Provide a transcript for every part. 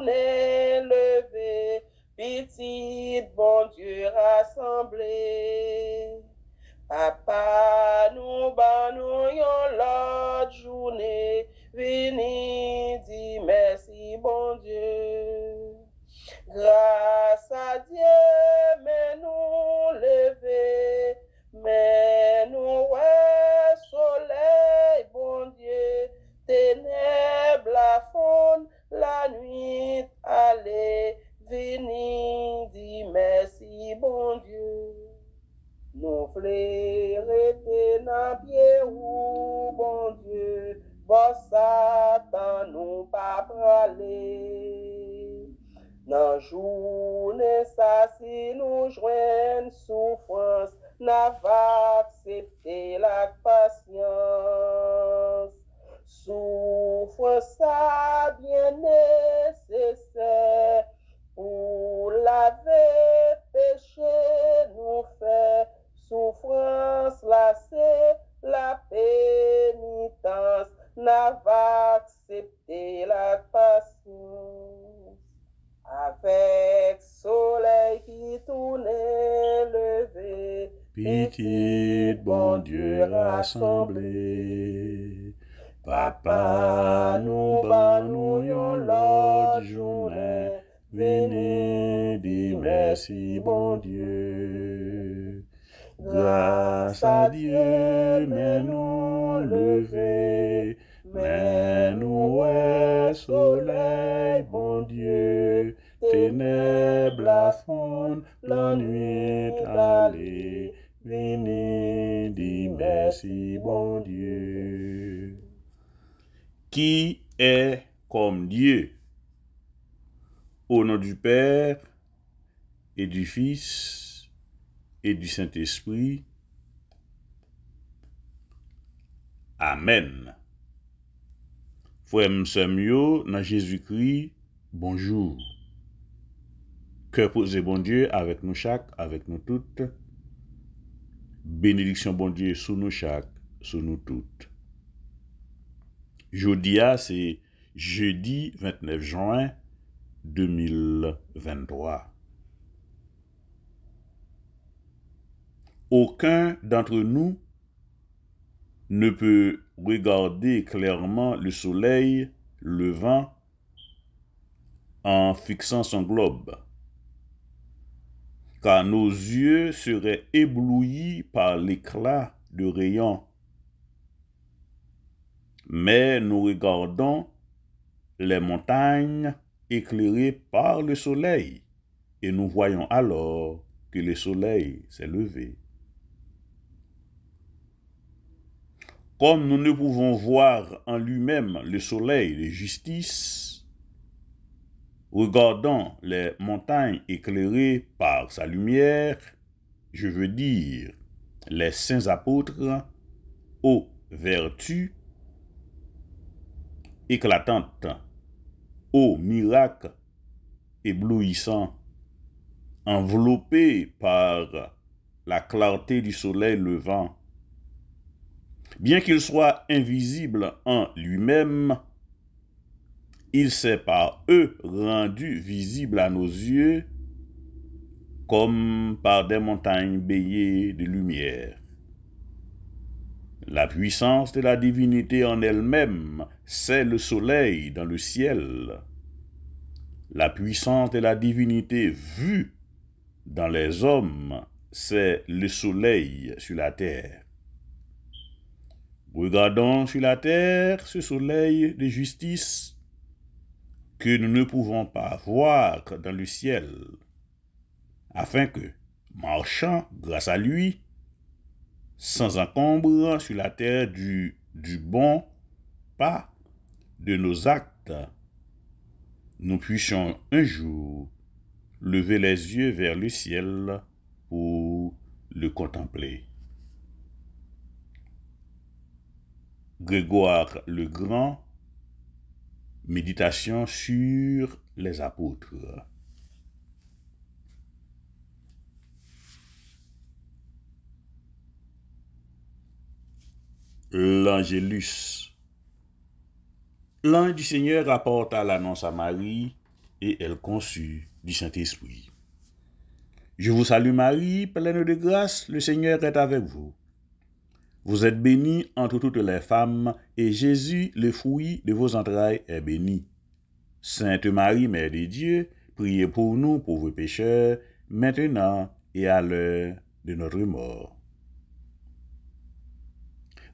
Levé les petit bon Dieu rassemblé. Papa, nous banouillons la journée, Vini, dit merci, bon Dieu. Grâce à Dieu, mais nous lever, mais nous ouais. Vini di mesi bon die Nou fle rete nan pie ou bon die Bo satan nou pa prale Nan jou ne sa si nou jwen soufrans Na va sepe lak pasyans Souffre ça, bien nécessaire où l'avez péché nous fait souffrance. la lassée, la pénitence' pas accepté la Avec soleil qui qui tournait levé, pitié bon Dieu rassemblé, Papa nous banouillons l'autre journée, venez dis merci bon Dieu. Grâce à Dieu, mais nous lever, mais nous soleil bon Dieu, ténèbres la la nuit allée, venez dis merci bon Dieu qui est comme Dieu. Au nom du Père et du Fils et du Saint-Esprit. Amen. Frère Samuel, dans Jésus-Christ, bonjour. Que posé, bon Dieu avec nous chaque, avec nous toutes. Bénédiction bon Dieu sous nous chaque, sous nous toutes. Jodia, c'est jeudi 29 juin 2023. Aucun d'entre nous ne peut regarder clairement le soleil levant en fixant son globe, car nos yeux seraient éblouis par l'éclat de rayons mais nous regardons les montagnes éclairées par le soleil, et nous voyons alors que le soleil s'est levé. Comme nous ne pouvons voir en lui-même le soleil de justice, regardons les montagnes éclairées par sa lumière, je veux dire les saints apôtres, aux vertus éclatante. Ô miracle éblouissant, enveloppé par la clarté du soleil levant. Bien qu'il soit invisible en lui-même, il s'est par eux rendu visible à nos yeux comme par des montagnes baillées de lumière. La puissance de la divinité en elle-même, c'est le soleil dans le ciel. La puissance de la divinité vue dans les hommes, c'est le soleil sur la terre. Regardons sur la terre ce soleil de justice que nous ne pouvons pas voir dans le ciel, afin que, marchant grâce à lui, sans encombre sur la terre du, du bon pas de nos actes, nous puissions un jour lever les yeux vers le ciel pour le contempler. Grégoire le Grand, méditation sur les apôtres. l'Angélus. L'ange du Seigneur apporta l'annonce à Marie et elle conçut du Saint-Esprit. Je vous salue Marie, pleine de grâce, le Seigneur est avec vous. Vous êtes bénie entre toutes les femmes, et Jésus, le fruit de vos entrailles, est béni. Sainte Marie, Mère de Dieu, priez pour nous pauvres pécheurs, maintenant et à l'heure de notre mort.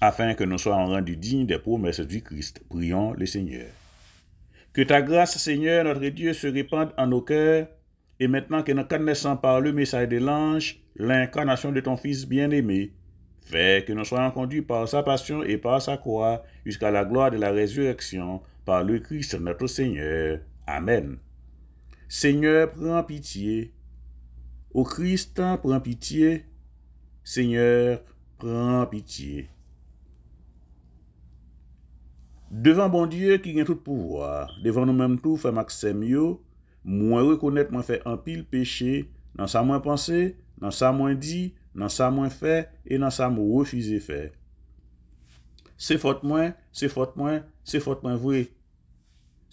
afin que nous soyons rendus dignes des promesses du Christ. Prions le Seigneur. Que ta grâce, Seigneur, notre Dieu, se répande en nos cœurs, et maintenant que nous connaissons par le message de l'ange l'incarnation de ton Fils bien-aimé, fais que nous soyons conduits par sa passion et par sa croix jusqu'à la gloire de la résurrection par le Christ notre Seigneur. Amen. Seigneur, prends pitié. Au Christ, prends pitié. Seigneur, prends pitié. Devan bon Diyo ki gen tout pouvoar, devan nou menm tou fè maksemyo, mwen rekounet mwen fè an pil peche, nan sa mwen panse, nan sa mwen di, nan sa mwen fè, e nan sa mwen refize fè. Se fote mwen, se fote mwen, se fote mwen vwe.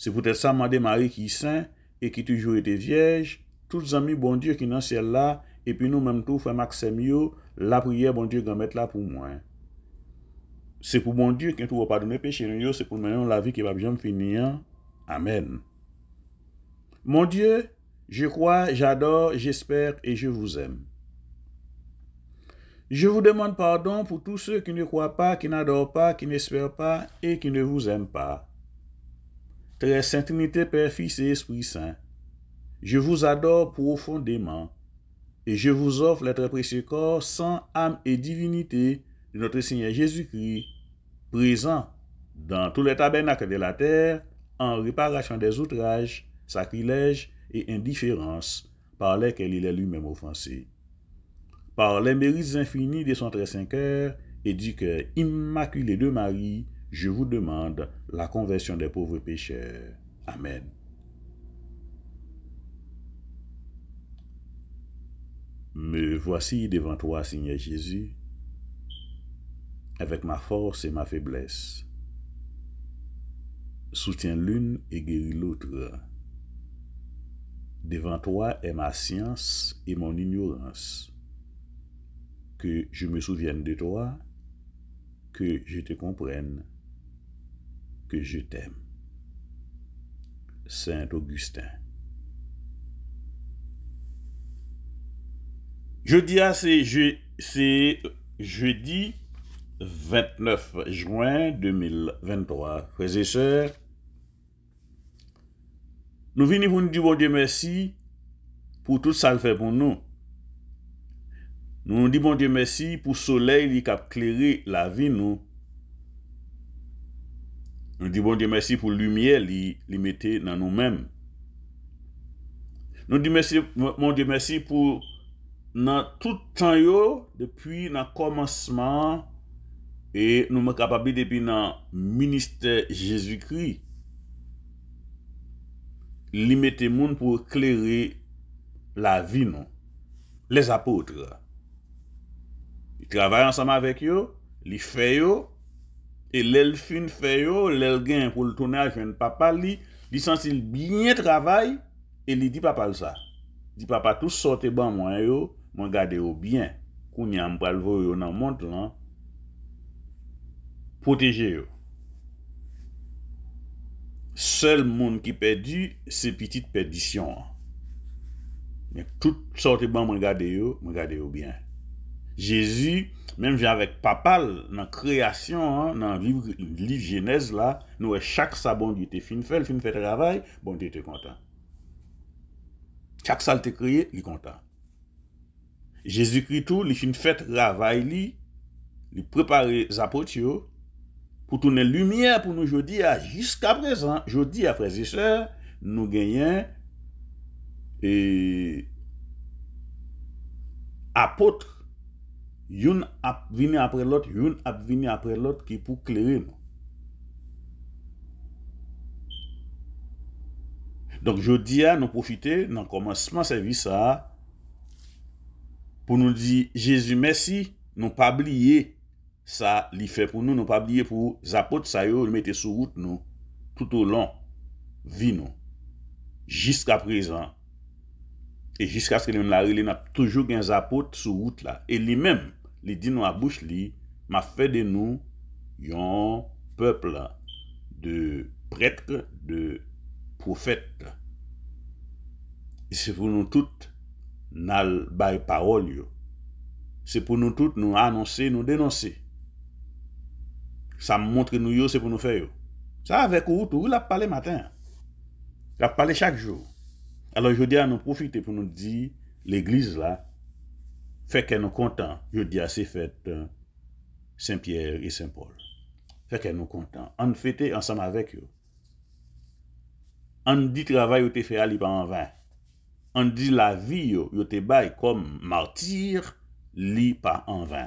Se pou tè sa mwen demari ki y sen, e ki toujou ete viej, tout zami bon Diyo ki nan sel la, epi nou menm tou fè maksemyo, la priye bon Diyo gen met la pou mwen. pour pour mon Dieu va pardonner, péché peche nou c'est pour pour maintenant la vie qui va bien finir. Amen. Mon Dieu, je crois, j'adore, j'espère et je vous aime. Je vous demande pardon pour tous ceux qui ne croient pas, qui n'adorent pas, qui n'espèrent pas et qui ne vous aiment pas. Très Sainte Trinité, Père, Fils et Esprit Saint, je vous adore profondément et je vous offre l'être très précieux corps, sang, âme et divinité notre Seigneur Jésus-Christ, présent dans tous les tabernacles de la terre, en réparation des outrages, sacrilèges et indifférences par lesquels il est lui-même offensé. Par les mérites infinis de son très saint cœur et du cœur immaculé de Marie, je vous demande la conversion des pauvres pécheurs. Amen. Me voici devant toi, Seigneur Jésus avec ma force et ma faiblesse. Soutiens l'une et guéris l'autre. Devant toi est ma science et mon ignorance. Que je me souvienne de toi, que je te comprenne, que je t'aime. Saint Augustin. dis c'est je, dis... 29 Juin 2023 Fese se Nou vini pou nou di bon diye mersi pou tout salve pou nou Nou di bon diye mersi pou soleil li kap kleri la vi nou Nou di bon diye mersi pou lumye li mette nan nou men Nou di mersi pou nan tout tan yo depi nan komansman E nou me kapabi depi nan Ministè Jésus-Christ Li mette moun pou kleri La vi nou Les apotre Li travay ansama vek yo Li feyo E lèl fin feyo Lèl gen pou l'tonajen papa li Li sensil bine travay E li di papa lsa Di papa tout sote ban mwen yo Mwen gade yo byen Kounyan mpralvo yo nan moun tonan proteje yo. Sel moun ki perdi, se pitit perdisyon. Mwen tout sorti ban mwen gade yo, mwen gade yo byen. Jezu, menm jen avèk papal, nan kreasyon, nan viv li jenèz la, nou wè chak sa bondi te fin fèl, fin fèt ravay, bondi te kontan. Chak sal te kreye, li kontan. Jezu kri tou, li fin fèt ravay li, li prepare zapoti yo, pou tounen lumiè pou nou jodi ya, jiska prezant, jodi apre zise, nou genyen, e, apot, yon ap vini apre lot, yon ap vini apre lot, ki pou kleri. Donk jodi ya, nou profite, nan komanseman sevi sa, pou nou di, Jezu, mersi, nou pabliye, sa li fe pou nou nou pa bliye pou zapote sa yo ou li mette sou wout nou tout ou lan vi nou jiska prezen e jiska se ke li nou la re li na toujou gen zapote sou wout la e li men li di nou a bouch li ma fe de nou yon pepl de pretre de profet e se pou nou tout nal bay parol yo se pou nou tout nou anonsi nou denonsi Sa montre nou yo se pou nou fe yo. Sa avek ou tou, ou la pale maten. La pale chak jou. Alo yo di a nou profite pou nou di l'eglise la. Fèkè nou kontan. Yo di a se fèt euh, Saint Pierre et Saint Paul. Fèkè nou kontan. An fètè ansam avek yo. An di travay yo te fè a li pa an vè. An di la vi yo yo te bay kom martir li pa an vè.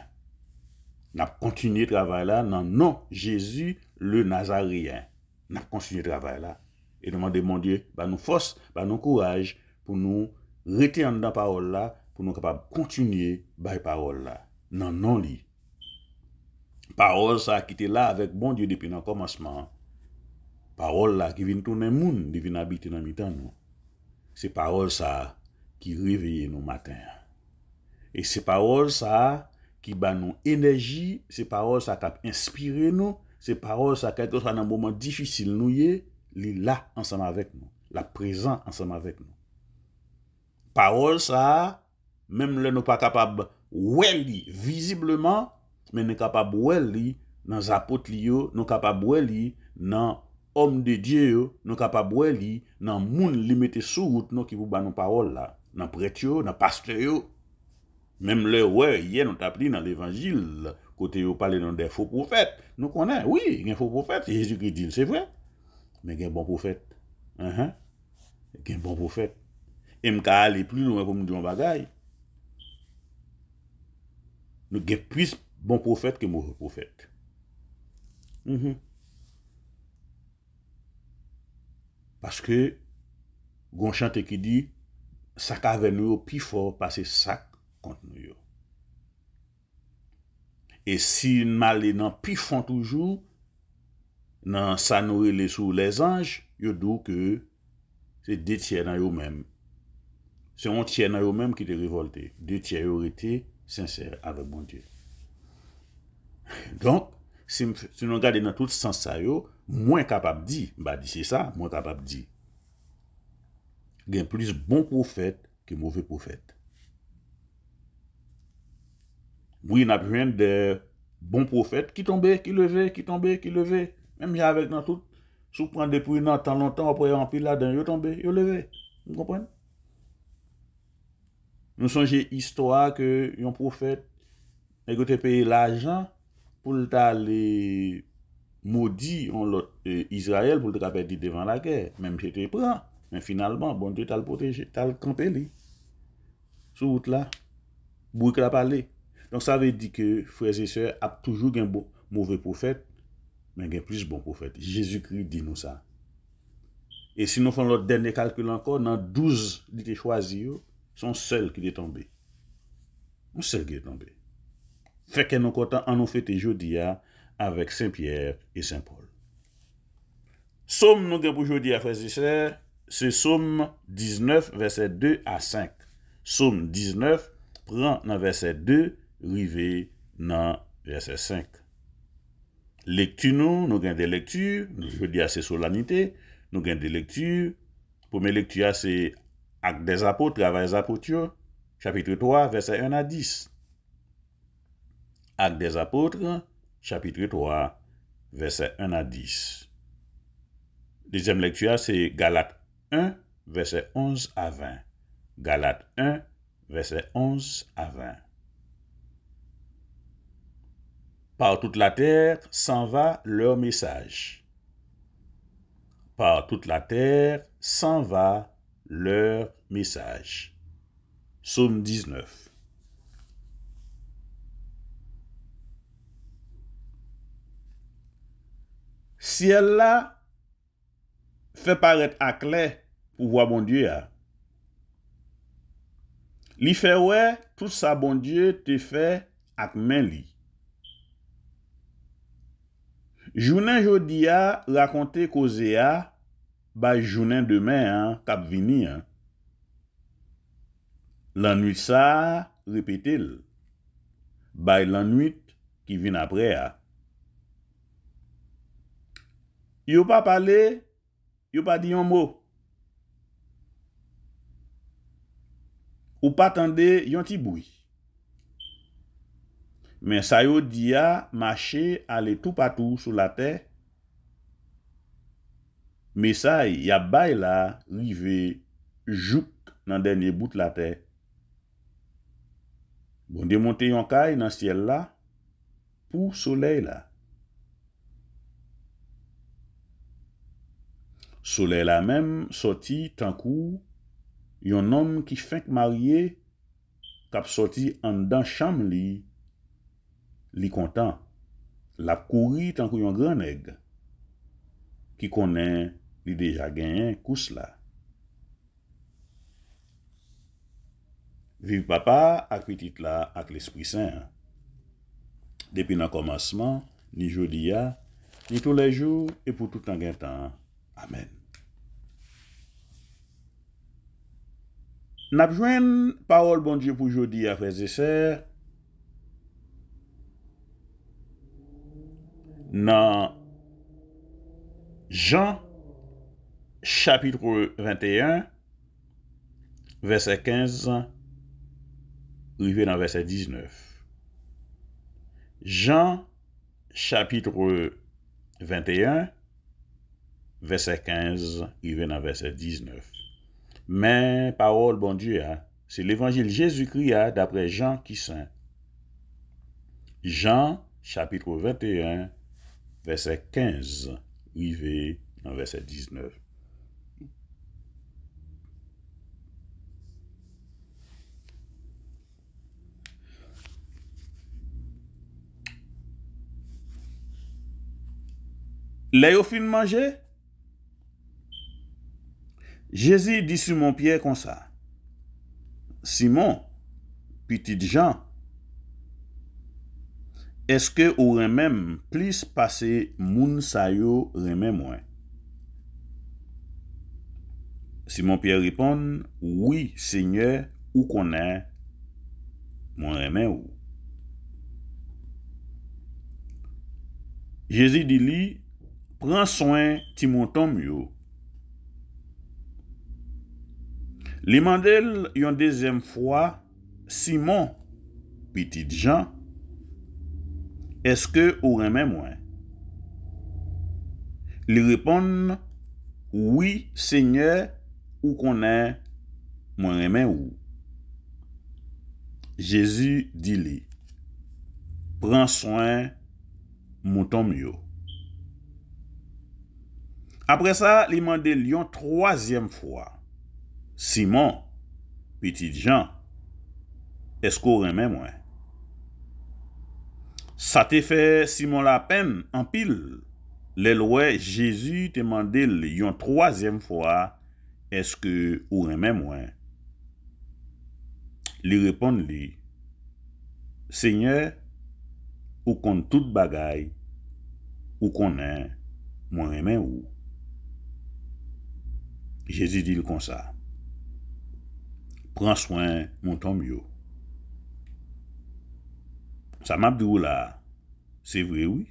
Nap kontinye travay la nan nan Jezu le Nazaryen. Nap kontinye travay la. E nan mande, mon die, ba nou fos, ba nou kouraj, pou nou rete an dan parol la, pou nou kapab kontinye bay parol la. Nan nan li. Parol sa ki te la avek, mon die, depi nan komansman. Parol la ki vin tonen moun, di vin abite nan mitan nou. Se parol sa ki riveye nou matin. E se parol sa ki Ki ba nou enerji, se parol sa kap inspire nou, se parol sa kelkot sa nan mouman difisil nou ye, li la ansan avèk nou, la prezan ansan avèk nou. Parol sa, mem le nou pa kapab wè li, vizibleman, men ne kapab wè li nan zapot li yo, nou kapab wè li nan om de Diyo, nou kapab wè li nan moun li mette sou wout nou ki pou ba nou parol la, nan pretyo, nan pastyo yo. Mèm lè wè, yè nou t'apri nan l'Evangil, kote yo pale nan dè fò profète. Nou konè, wè, gen fò profète. Jésus ki di, nou sè vwè. Mè gen bon profète. Uh-huh. Gen bon profète. Mk alè pli nou wè pou mdi yon bagay. Nou gen pwis bon profète ke mwè profète. Uh-huh. Paske, mwen chante ki di, sak avè nou pi fò pasè sak, E si mali nan pifon toujou Nan sanoui le sou les anj Yo do ke Se detye nan yo men Se ontye nan yo men ki te revolte Detye yo rete Sinser avem moun die Donk Se nou gade nan tout sensa yo Mwen kapap di Mwen kapap di Gen plis bon poufet Ki mouve poufet Bou yon ap jwen de bon profet ki tombe, ki leve, ki tombe, ki leve. Mèm jè avek nan tout. Sou prende pou yon nan tan lontan, apoye an pil la den, yon tombe, yon leve. Mèm kompren. Mèm son jè istwa ke yon profet. Mèm e ke te peye l ajan pou e, l bon ta le maudi Israel pou l te kapè di devan la kè. Mèm se te pre. Mèm finalman, bon de te al protèje, te al kampè li. Sou wout la. Bou yon krapa li. Donc, ça veut dire que Frère Jésus a toujours un bon, mauvais prophète, mais un plus bon prophète. Jésus-Christ dit nous ça. Et si nous faisons notre dernier calcul encore, dans douze de tes choisis, c'est un seul qui est tombé. Un seul qui est tombé. Fait que nous comptons en nous fêter aujourd'hui avec Saint-Pierre et Saint-Paul. Somme nous gagne pour aujourd'hui à Frère Jésus, c'est somme 19, verset 2 à 5. Somme 19 prend dans verset 2 Rive nan verset 5. Lektu nou, nou gen de lektu, nou gen de lektu, nou gen de lektu, poume lektu ya se Akdezapotre avayzapotyo, chapitre 3, verset 1 a 10. Akdezapotre, chapitre 3, verset 1 a 10. Dezem lektu ya se Galat 1, verset 11 a 20. Galat 1, verset 11 a 20. Par toute la terre s'en va leur message. Par toute la terre s'en va leur message. Somme 19. Si elle-là fait paraître à pour pour bon Dieu, lui fait tout ça, bon Dieu te fait à main Jounen jodi a, rakonte koze a, bay jounen demen a, kap vini a. Lanwit sa, repete l. Bay lanwit ki vin apre a. Yo pa pale, yo pa di yon mo. Yo pa tande yon ti bouy. Men sa yo diya mache ale tou patou sou la te. Men sa yabay la rive jout nan denye bout la te. Bon de monte yon kay nan siel la pou soley la. Soley la menm soti tankou yon nom ki fank marye kap soti an dan cham li. li kontan, la kouri tankou yon gran eg, ki konen li deja genyen kous la. Vivi papa, akwetit la, akwetit l'Esprit Saint. Depi nan komanseman, ni jodi ya, ni tou le jou, e pou tout an gen tan. Amen. N apjwen, parol bon diyo pou jodi ya, fèzè sèr, dans Jean chapitre 21 verset 15 rive dans verset 19 Jean chapitre 21 verset 15 rive dans verset 19 Mais parole, bon Dieu, hein, c'est l'évangile Jésus-Christ hein, d'après Jean qui saint. Jean chapitre 21 verset 15, rivé verset 19. Lè yo fin manje, Jezi di Simon Pierre kon sa, Simon, pitit Jean, Eske ou remem plis pase moun sayo reme mwen? Simon piye ripon, Oui, seigne, ou konen, moun reme ou. Jezi di li, Pren soen ti moun tom yo. Li mandel yon dezem fwa, Simon, piti djan, Est-ce que vous remerciez moi Ils répondent, oui, Seigneur, où qu'on est Moi que vous. Jésus dit, prends soin, mon mieux Après ça, ils demandent Lyon lions troisième fois, Simon, petit Jean, est-ce que vous Sa te fe simon la pen empil, le lwe Jezu te mande li yon troazem fwa, eske ou remen mwen. Li repon li, seigne, ou kon tout bagay, ou konen, mwen remen ou. Jezu di l kon sa, pran swen mwen tom yo. Sa map di wou la, se vre wou.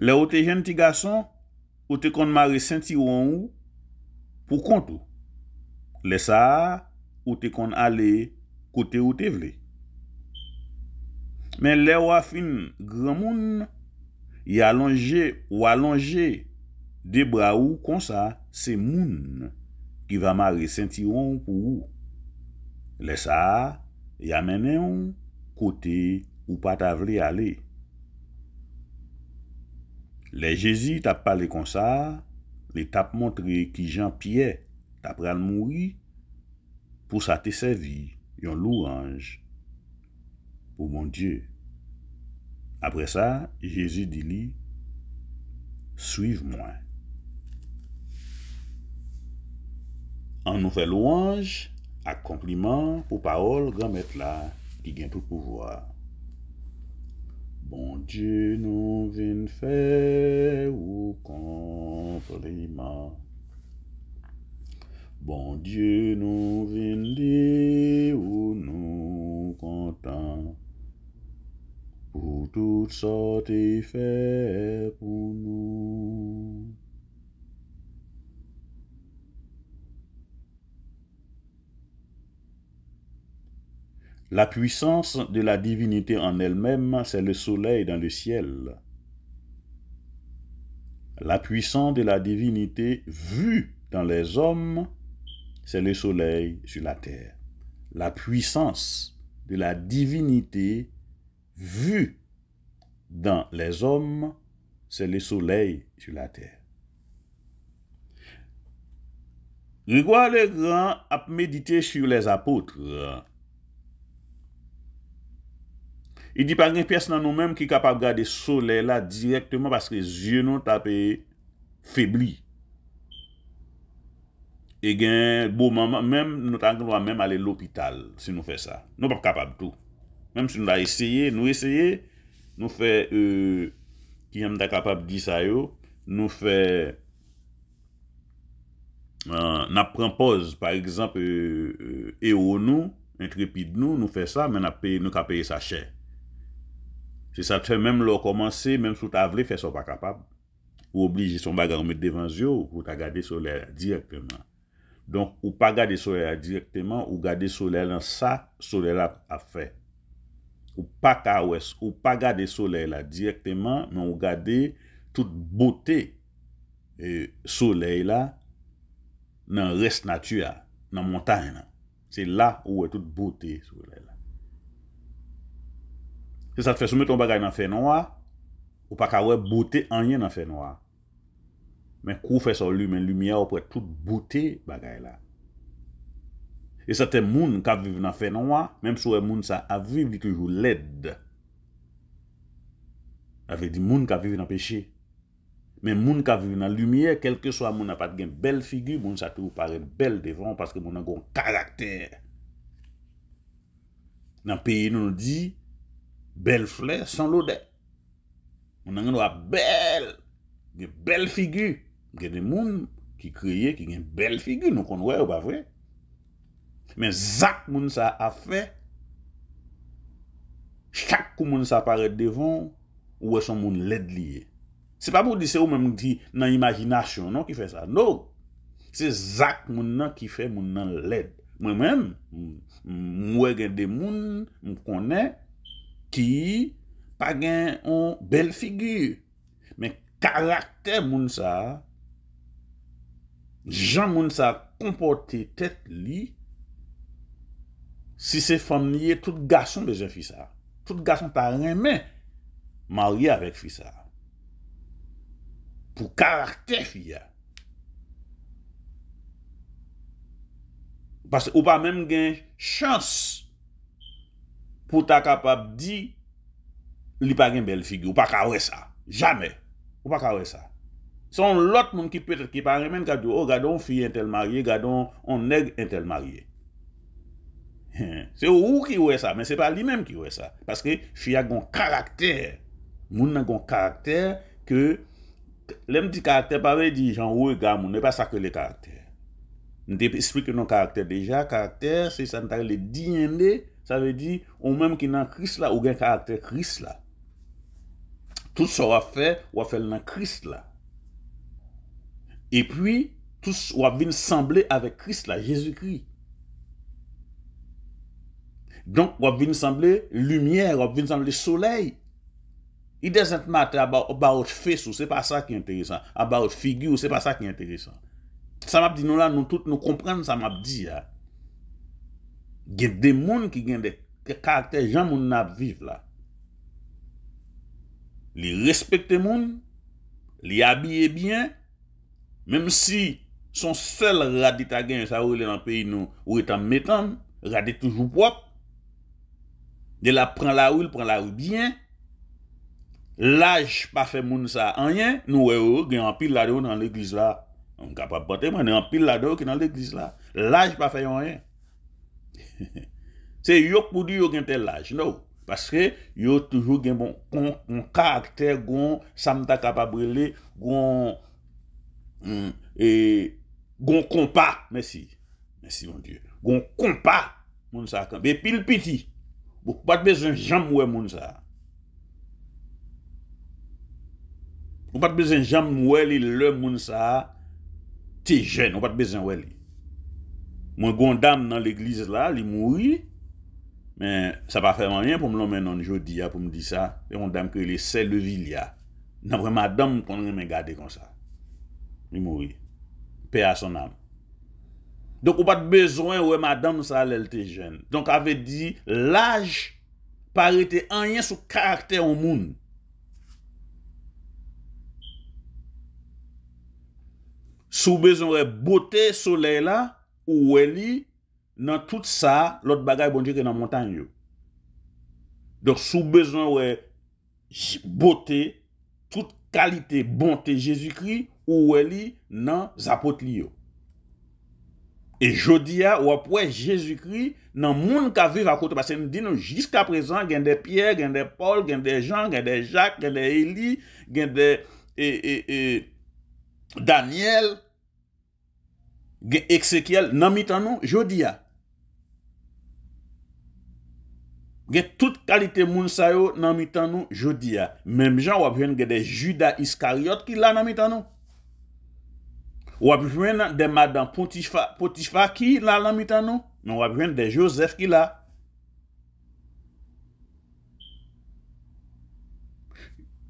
Le ou te jen ti gason, ou te kon mare sentiron wou, pou kontou. Le sa, ou te kon ale kote ou te vle. Men le ou a fin gramoun, y alonje ou alonje de bra wou konsa, se moun ki va mare sentiron wou pou wou. Le sa, y amene wou. kote ou pa ta vle ale. Le Jezi tap pale konsa, le tap montre ki jan pye, tap pral mouri, pou sa te servi, yon louange, pou mon die. Apre sa, Jezi di li, Suiv mwen. An nou fe louange, ak kompliment pou paol gran metla, Bon die nou vin fè ou konprima, bon die nou vin li ou nou kontan, pou tout sa te fè pou nou. La puissance de la divinité en elle-même, c'est le soleil dans le ciel. La puissance de la divinité vue dans les hommes, c'est le soleil sur la terre. La puissance de la divinité vue dans les hommes, c'est le soleil sur la terre. Grégoire le Grand a médité sur les apôtres I di pa gen pyes nan nou menm ki kapap gade sole la direktman paske zye nou ta pe febli. E gen, bo menm, menm, nou tanke nou an menm ale l'opital se nou fe sa. Nou pap kapap tou. Menm se nou la esye, nou esye, nou fe, ki yem ta kapap di sa yo, nou fe, na prempoz, par exemple, e o nou, entrepid nou, nou fe sa, menm nou ka peye sa chè. Se sa twen mèm lò komanse, mèm sou ta avle, fè sou pa kapab. Ou oblige, son bagan ou mè devan zyo, ou pou ta gade soleil la direktèman. Donk, ou pa gade soleil la direktèman, ou gade soleil la sa, soleil la a fè. Ou pa kawes, ou pa gade soleil la direktèman, nan ou gade tout bote soleil la nan res natya, nan montagne. Se la ou wè tout bote soleil la. Se sa te fè soumè ton bagay nan fè nan wak, ou pa kawè bote anye nan fè nan wak. Men kou fè sou lume, men lumiè ou pwè tout bote bagay la. E sa te moun kaviv nan fè nan wak, menm souwe moun sa aviv di koujou led. Ave di moun kaviv nan peche. Men moun kaviv nan lumiè, kelke so a moun apat gen bel figy, moun sa te ou pare bel devan, paske moun an goun karakter. Nan peye nou di, Bel fle, san lode. Mwen an gen do a bel, gen bel figu, gen de moun ki kreye gen bel figu, nou kon wè ou bavwè. Men zak moun sa a fè, chak kou moun sa pare devon, wè son moun led liye. Se pa pou di se ou mwen mwen di nan imajinasyon nan ki fè sa. No, se zak moun nan ki fè moun nan led. Mwen mèm, mwen wè gen de moun, mwen konè, Ti, pa gen an bel figyur. Men karakter moun sa, jan moun sa kompote tet li, si se fomye tout gason bejen fisa. Tout gason pa renmen, marye avèk fisa. Pou karakter fia. Bas ou pa men gen chans. pou ta kapap di, li pa gen bel figi, ou pa kawè sa, jamè, ou pa kawè sa, son lot moun ki pwè tè, ki parè men, ka di, oh, gado, on fie entel marye, gado, on neg entel marye, se ou ki wè sa, men se pa li mèm ki wè sa, paske, fie a goun karakter, moun a goun karakter, ke, lem di karakter, pa wè di, jan wè gam, moun ne pa sakwe le karakter, n de p esprike nou karakter, deja, karakter, se sa n tarè le di yendè, Ta ve di, ou menm ki nan kris la, ou gen karakter kris la. Tout sa wap fe, wap fel nan kris la. E pwi, tout wap vin samble avek kris la, Jezoukri. Donk, wap vin samble lumiè, wap vin samble soley. It doesn't matter about face ou se pa sa ki enteresan. About figure ou se pa sa ki enteresan. Sa map di nou la, nou tout nou kompren sa map di ya. gen de moun ki gen de karakter jan moun nap viv la. Li respekte moun, li abye bien, mem si son sel radit agen sa ou li nan peyi nou, ou etan metan, radit toujou pop, de la pren la ou, pren la ou bien, laj pa fe moun sa anyen, nou we ou gen an pil la de ou nan l'eglise la, an ka pa bote man, gen an pil la de ou ki nan l'eglise la, laj pa fe yon anyen. Se yo pou di yo gen tel laj, nou Paske yo toujou gen bon Kon, kon, karakter gon Samta kapabrele, gon mm, e, Gon kompa, mesi Mesi bon diyo, gon kompa Moun sa kan, be pil piti Ou pat bezon jam mwè moun sa Ou pat bezon jam mwè li lè moun sa Ti jen, ou pat bezon mwè li Mwen goun dam nan l'eglise la, li mouri, men sa pa fèman yen pou m lomen nan jodi ya pou m di sa, le moun dam ke li se levi li ya. Nan wè madame konren men gade kon sa. Li mouri. Pe a son am. Donk w pat bezwen wè madame sa lèl te jen. Donk avè di, l'aj parite anyen sou karakter ou moun. Sou bezwen wè botè soley la, ou wè li nan tout sa lòt bagay bonje ki nan montan yo. Dok sou bezon wè bote, tout kalite bonte Jezikri, ou wè li nan zapot li yo. E jodi ya, wè pouè Jezikri nan moun ka vive akoute, se mdino jiska prezan gen de Pierre, gen de Paul, gen de Jean, gen de Jacques, gen de Elie, gen de e, e, e, Daniel, Ge eksekyal nan mitan nou, jodi ya. Ge tout kalite moun sayo nan mitan nou, jodi ya. Mem jan wap ven ge de juda iskariot ki la nan mitan nou. Wap ven de madan potifa ki la nan mitan nou. Nan wap ven de josef ki la.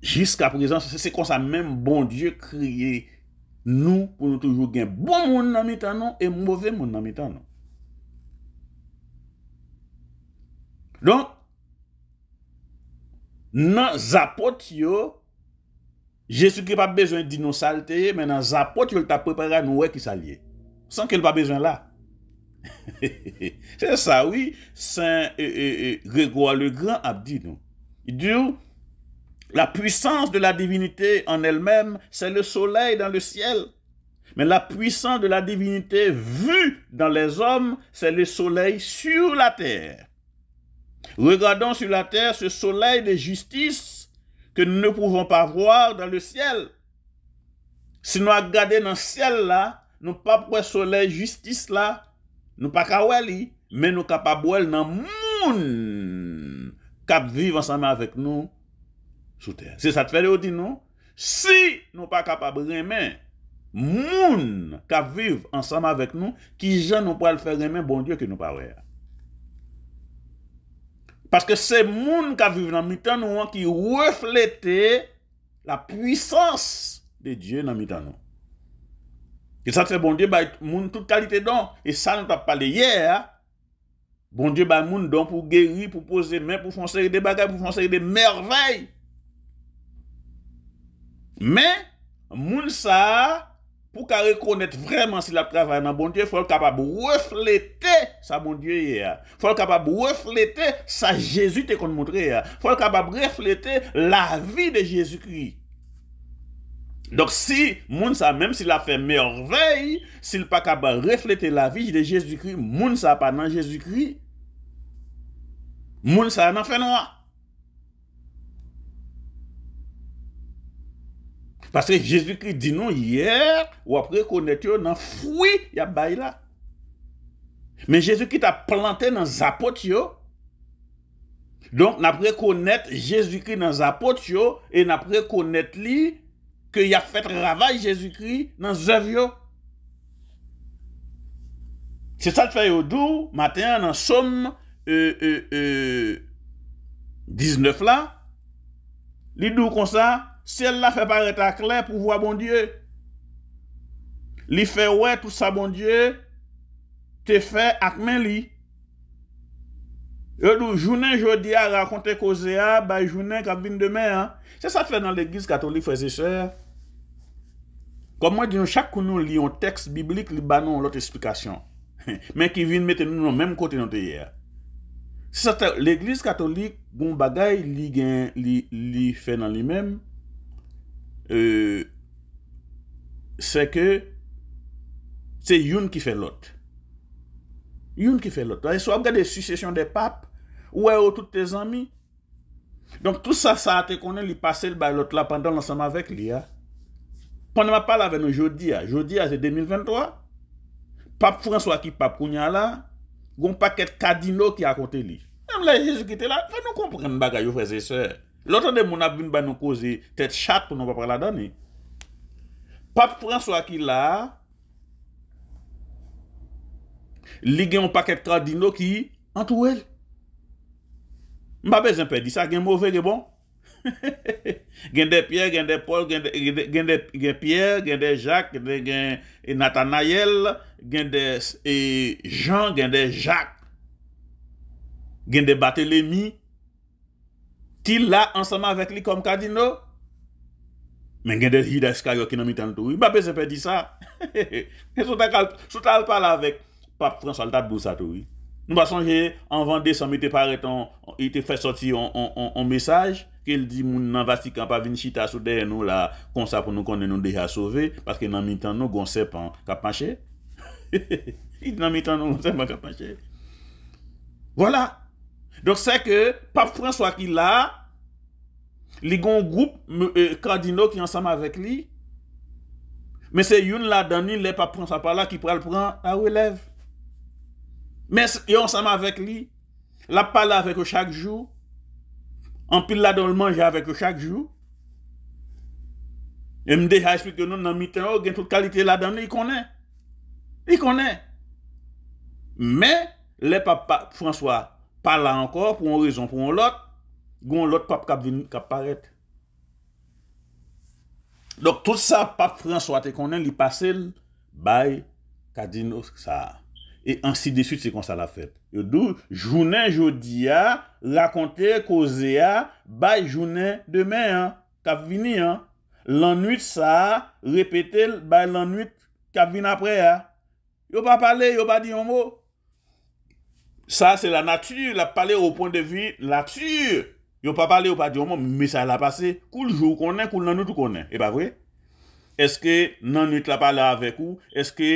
Jiska prezant se se kon sa mem bon die kriye. Nou pou nou toujou gen bon moun nami tanon E mouve moun nami tanon Don Nan zapot yo Je sou ki pa bejwen dinosalteye Men nan zapot yo lta prepara nou wè ki salye San ke l pa bejwen la He he he Se sa wè Saint euh, euh, euh, Grégoire le Grand ap di nou Di yo La puissance de la divinité en elle-même, c'est le soleil dans le ciel. Mais la puissance de la divinité vue dans les hommes, c'est le soleil sur la terre. Regardons sur la terre ce soleil de justice que nous ne pouvons pas voir dans le ciel. Si nous regardons dans le ciel là, nous pas le soleil justice là, nous pas mais nous capables dans le monde vivre ensemble avec nous Si sa te fè de ou di nou, si nou pa kapab remè, moun ka viv ansam avèk nou, ki jè nou pa l fè remè, bon diou ki nou pa wè. Paske se moun ka viv nan mitan nou an ki reflete la pwisans de diou nan mitan nou. Ki e sa te fè bon diou, moun tout kalite don, e sa nou ta pale yè, bon diou ba moun don pou geri, pou pose de men, pou fonser de bagay, pou fonser de merveil. Men, moun sa pou ka rekonet vreman si la preva nan bon die, fòl kapab reflete sa bon jesu te kon moun tre. Fòl kapab reflete la vi de jesu kri. Dok si moun sa, menm si la fe merveil, si l pa kapab reflete la vi de jesu kri, moun sa pa nan jesu kri, moun sa nan fe noua. Parce que Jésus-Christ dit non hier Ou apre konet yo nan fwi Ya bay la Mais Jésus-Christ a planté nan zapote yo Donc napre konet Jésus-Christ nan zapote yo Et napre konet li Que y a fait raval Jésus-Christ Nan zav yo C'est ça le fait au dou Matin nan som 19 la Li dou kon sa La Sel la fe pareta kler pou vwa bon die. Li fe wè tout sa bon die, te fe akmen li. Eu nou jounen jodi a, rakonte koze a, bay jounen kabine deme a. Se sa fe nan l'Eglise Katolik fwese se? Komwen di nou chak konon li yon teks biblik, li banon lote esplikasyon. Men ki vin mette nou nan menm kote nan te yer. Se sa te l'Eglise Katolik, bon bagay li gen, li fe nan li menm, Se ke, se youn ki fe lot. Youn ki fe lot. E so ap gade sucesyon de pap, ou e ou tout te zami. Donk tout sa sa ate konen li pase l bay lot la pandan lansam avek li ya. Ponen ma pale ave nou jodi ya. Jodi ya se 2023. Pap François ki pap kounya la. Gon pa ket kadino ki akonte li. E mla jesu ki te la, fè nou konpren bagay ou fè se se. Loto de moun ap vin ba nou koze tet chat pou nou pa pra la dani. Pape François ki la, li gen yon paket tradino ki, an tou el. Mba bez en pe di sa gen mouve gen bon. Gen de Pierre, gen de Paul, gen de Pierre, gen de Jacques, gen de Nathanayel, gen de Jean, gen de Jacques, gen de Batelemy, la ansama vek li kom kadino? Men gen de yi da skay yo ki nan mi tan tou. Ba be sepe di sa. Sou ta al pala vek. Pap François ta bousa tou. Nou ba sonje, an van de som ite fè soti an mesaj ke li di moun nan vasik an pa vin chita sou dey nou la konsa pou nou konnen nou deja souve paske nan mi tan nou gonsèp an kap manche. Nan mi tan nou gonsèp an kap manche. Voilà. Dok se ke pap François ki la li gon goup kardino e, ki ansam avek li, men se yon la dani le pap François Palat ki pral pran a welev. Men yon ansam avek li, la Palat avek yo chak jou, anpil la donl manje avek yo chak jou, e mdè ha espik yo nan nanmiten yo oh, gen tout kalite la dani, yi konen, yi konen. Men le pap François Palat ankor pou an rezon pou an lot, Gon lot pap kab vini, kab paret. Dok tout sa pap François te konen li pase l, bay, kadino sa. E ansi de suite se kon sa la fet. Yo dou, jounen jodi a, lakonte koze a, bay jounen deme a, kab vini a. Lan nwit sa, repete l, bay lan nwit, kab vini apre a. Yo ba pale, yo ba di yon mo. Sa se la natu, la pale ou pon de vi, natu. Yon pa pale ou pa di yon moun, mi sa la pase, kou l'jou konen, kou l'anoutou konen. E pa vwe? Eske nan nout la pale avek ou, eske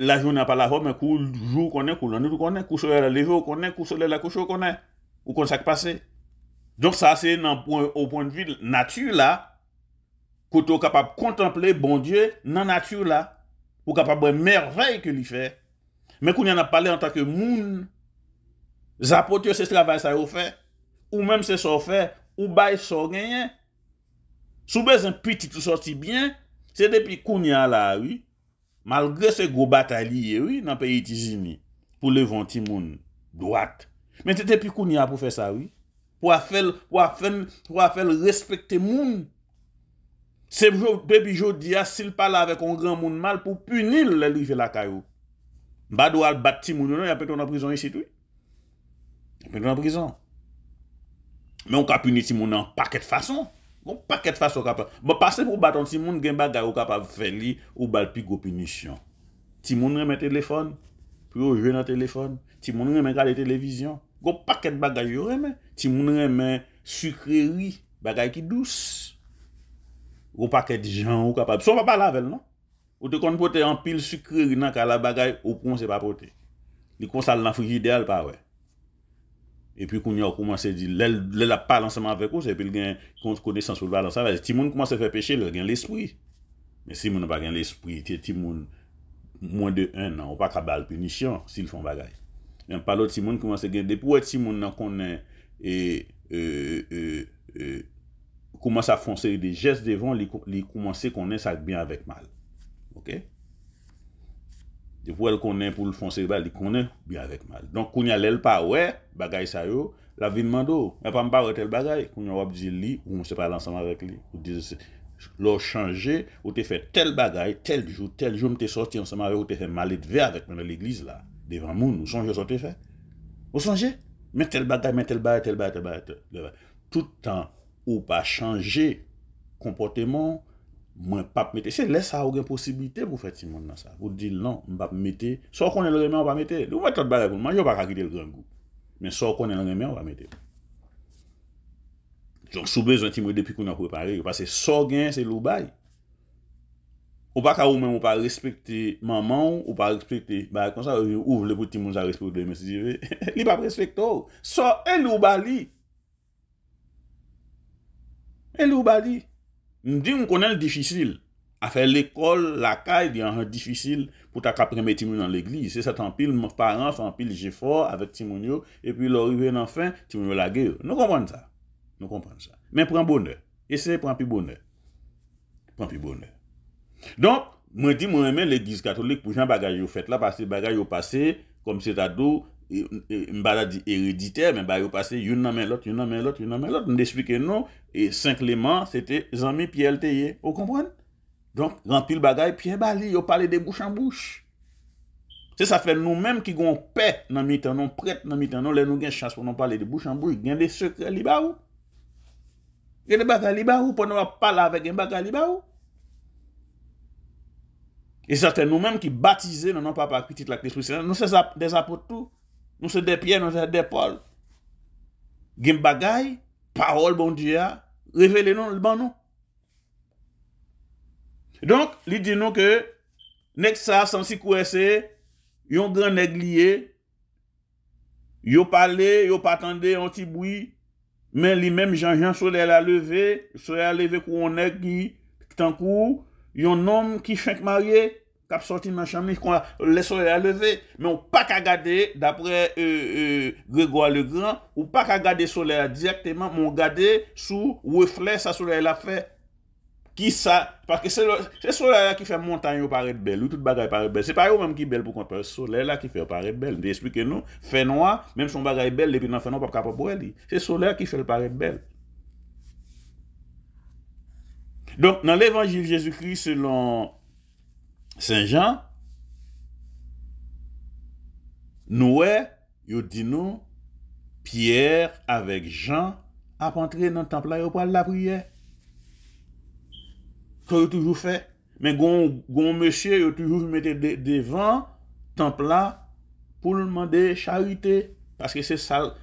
la joun la pale avek ou, men kou l'jou konen, kou l'anoutou konen, kou solè la lejou konen, kou solè la kouchou konen. Ou kon sak pase. Don sa se nan poun ou poun vil, natu la, koutou kapap kontemple bon die, nan natu la, koutou kapap mwen merveil ke li fe. Men koun yon la pale an tak ke moun, zapote yo se travay sa yo fe, Ou mèm se so fè, ou bay so genyen. Soubez an piti tou soti byen, se depi kounia la, oui, malgre se go bataliye, oui, nan pe itizimi pou levanti moun doat. Men se depi kounia pou fè sa, oui, pou a fèl pou a fèl respecte moun. Se depi jodi ya, sil pala avek on gran moun mal pou punil le livè la kajou. Badou al bati moun, non, ya pek ton aprizon yisit, oui. Ya pek ton aprizon. Men bon, ou ka puni ti moun nan paket fason. Gon paket fason wak pa. Bo pase pou baton ti moun gen bagay wak pa veli ou balpi go punisyon. Ti moun reme telefon. Puyo ou jwe nan telefon. Ti moun reme gale televizyon. Gon paket bagay yo reme. Ti moun reme sukreri bagay ki dous. Gon paket jan wak pa. So wap pa lavel non. Ou te kon pote an pil sukreri nan kala bagay ou kon se pa pote. Li kon sal nan fuj ideal pa wey. Epi koun yo koumanse di lèl lèl ap pale ansaman avek ou se epil gen kont kone sanspoul pale ansaman. Ti moun koumanse fè peche lèl gen l'espri. Men si moun nan pa gen l'espri ti moun mwen de en nan wap akabal punisyon si l'fon bagay. Men palot ti moun koumanse gen depou et ti euh, euh, euh, moun nan konen e e e e e koumanse a fonse de jes devan li koumanse konen sa gen avèk mal. Ok? Dè pou el konen pou l'fonse li bal di konen, bi avèk mal. Donk kouni alèl pa wè, bagay sa yo, la vinman do. Mè pa mpa wè tel bagay, kouni wap di li, ou mse pal ansaman wèk li. Lò chanje, ou te fè tel bagay, tel jou, tel jou mte sorti ansaman wè, ou te fè mal et ve avèk mè l'eglise la, devan moun, ou sonje son te fè. Ou sonje, mè tel bagay, mè tel bagay, tel bagay, tel bagay. Tout an ou pa chanje kompote moun, Mwen pap mette, se lè sa ou gen posibilite pou fè ti moun nan sa. Pou di nan, mwen pap mette, so konen lè mè an pa mette. Lou mwen tot bè lè moun, mwen yo bak akite lè mè moun. Men so konen lè mè an pa mette. Jok soube zon ti moun depi kou nan pwè pari, yo pa se so gen se lou bay. Ou bak a ou men ou pa respikte maman, ou pa respikte bay, konsa ou ou vle pou ti moun zan respikte mè si jive. Li pa prespektor. So, e lou bay li. E lou bay li. Mwen di mwen konen le difisil a fe l'ekol, la kaye, di an re difisil pou ta kap reme Timon yo nan l'eglise. Se satan pil, mwen paransan pil, j'e for avet Timon yo, e pi lor y ven an fin, Timon yo la geyo. Nou kompwane sa, nou kompwane sa. Men pren boner, ese pren pi boner, pren pi boner. Donk, mwen di mwen reme l'eglise katolik pou jan bagaj yo fet la, pasi bagaj yo pase, kom se ta do, Mbada di erediter Mbaya yo pase yon nanmen lot Yon nanmen lot Yon nanmen lot Ndesplike nou E senkleman Sete zami pi elteye Ou kompran? Donk zanpil bagay Pi enbali Yo pale de bouch an bouch Se sa fe nou menm ki gon pe Nanmi tanon Pret nanmi tanon Le nou gen chans pou non pale de bouch an bouch Gen de sekre li ba ou Gen de bagay li ba ou Pou nou wap pale ave gen bagay li ba ou E sa fe nou menm ki batize Nanman pa pa kritik lak despo Se nan nou se zapote tou Nou se depye nou se depol. Gim bagay, parol bon diya, revele nou l ban nou. Donk, li di nou ke, nek sa san si kou ese, yon gran neg liye, yo pale, yo patande, yon ti boui, men li menm janjan sole la leve, sole la leve kou on neg, yon neg liye, yon nom ki chank marye, Kap sorti mancham ni, kon la sole a leve, men ou pa ka gade, dapre Grégoire le Grand, ou pa ka gade sole a direktement, men ou gade sou ou e fler sa sole a la fe. Ki sa? Parke se sole a la ki fe montagne ou paret bel, ou tout bagay paret bel. Se pare ou mem ki bel pou kontre sole a la ki fe paret bel. De esplike nou, fè nou a, men son bagay bel, le pi nan fè nou pa kapap wè li. Se sole a ki fè le paret bel. Donk nan l'évangil Jésus-Christ selon Saint Jean, Nouè, yo di nou, Pierre, avèk Jean, ap antre nan temple la, yo pa la priè. Kè yo toujou fè. Men goun mèsyè, yo toujou mète devan temple la pou lèman de charité. Paskè se sal,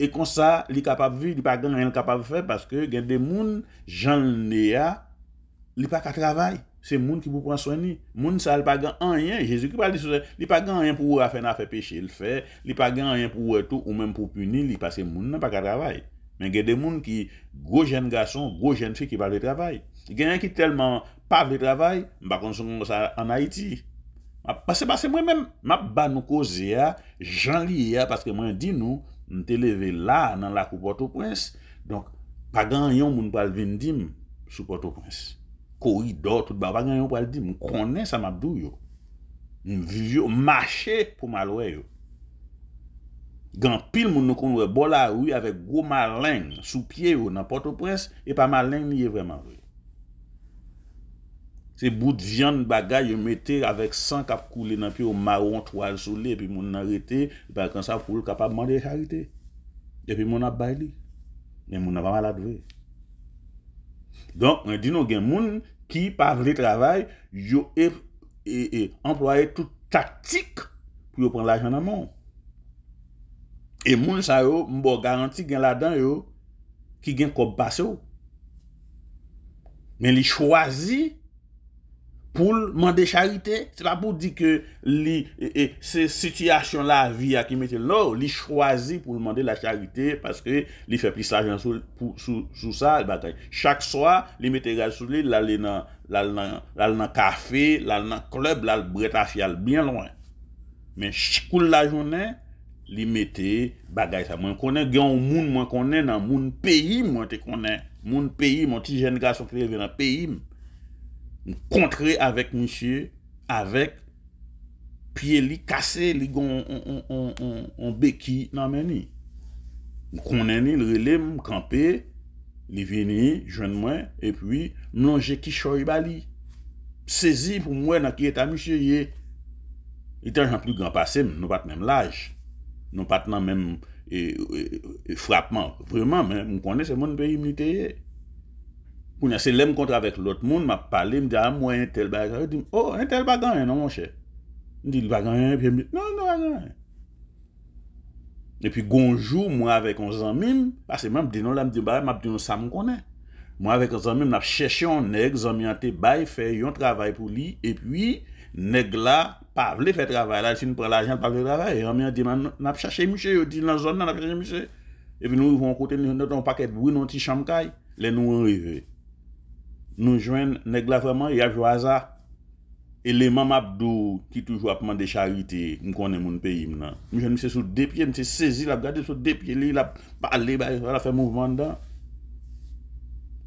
e konsa, li kapap vi, li pa gen yon kapap fè, paskè gen de moun, Jean le Néa, li pa ka travèl. Se moun ki pou pran soyni. Moun sal pa gen anyen. Jezou ki pal diso se, li pa gen anyen pou wè a fè na fè pechè l'fè. Li pa gen anyen pou wè e tou ou mèm pou puni. Li pa se moun nan pa ka travay. Men gen de moun ki go jen gason, go jen fè ki pal de travay. Gen yon ki telman pa vè travay, mba konson kon sa an Haiti. Mba se basse mwen mèm. Mba ban nou koze ya, jan li ya, paske mwen di nou, nou te leve la nan la kou Port-au-Prince. Donk, pa gen anyon moun pal vendim sou Port-au-Prince. koridor tout ba, wak nan yon pou al di, mou konen sa mabdou yo. Mou vivyo, mache pou malwe yo. Gan pil moun nou konwe bol a rou avèk gwo maleng sou pye yo nan porto pres, e pa maleng ni ye vreman yo. Se bout vyan bagay yo metè avèk san kap koule nan pi yo maron toal solè, epi moun nan rete, bakan e sa foul kapab man de charite. Epi moun ap ba li. Men moun nan pa maladwe. Donk, mwen di nou gen moun, Ki pa vle travay, yo e, e, e employe tout taktik pou yo pren lajman nan moun. E moun sa yo, mbo garanti gen la dan yo, ki gen kop bas yo. Men li chwazi. pou l mande charite. Se la pou di ke li, e, e, se sityasyon la vi a ki mete lor, non, li chwazi pou l mande la charite, paske li feplis la jan sou sa, chak swa, li mete gaj sou li, lal nan kafe, lal nan klub, lal breta fyal, bien loin. Men chikoul la jounen, li mete bagaj sa. Mwen konen gen ou moun, mwen konen nan moun peyi, mwen te konen, moun peyi, mwen ti jen gaj sou kreve nan peyi mwen, M kontre avèk misye, avèk piye li kase li gon on beki nan meni. M konneni li rele m kante, li veni, jwen mwen, e pwi m lonje ki choy bali. Sezi pou mwen ak ye ta misye ye. E tan jan pli gampase, nou pat menm laj. Nou pat nan menm e frapman. Vreman menm m konnen se moun vey imiteye. Poun yase lem kontre avèk lot moun, map pale, mdi a, ah, mwen yon tel bagan yon, mwen di, oh, yon tel bagan yon, nan mwen che. Mwen di, bagan yon, yon bagan yon, nan mwen yon bagan yon. E pi gonjou, mwen avèk an zanmim, pase mwen mdi nan lam di bagan, mwen ap di yon sam konen. Mwen avèk an zanmim, nap chèche yon neg, zanmian te bay, fè yon travay pou li, e pi neg la, pa, vle fè travay, la si nou pre la jen, pake travay, yon mwen di, nan ap chèche yon mwen, yon di nan zanm Nou jwen neg la fèman yaj waza Eleman m ap do ki toujwa apman de charite M konen moun peyi m nan M jen mi se sou depye, mi se sezi la gade sou depye li La pale, la fè mouvman dan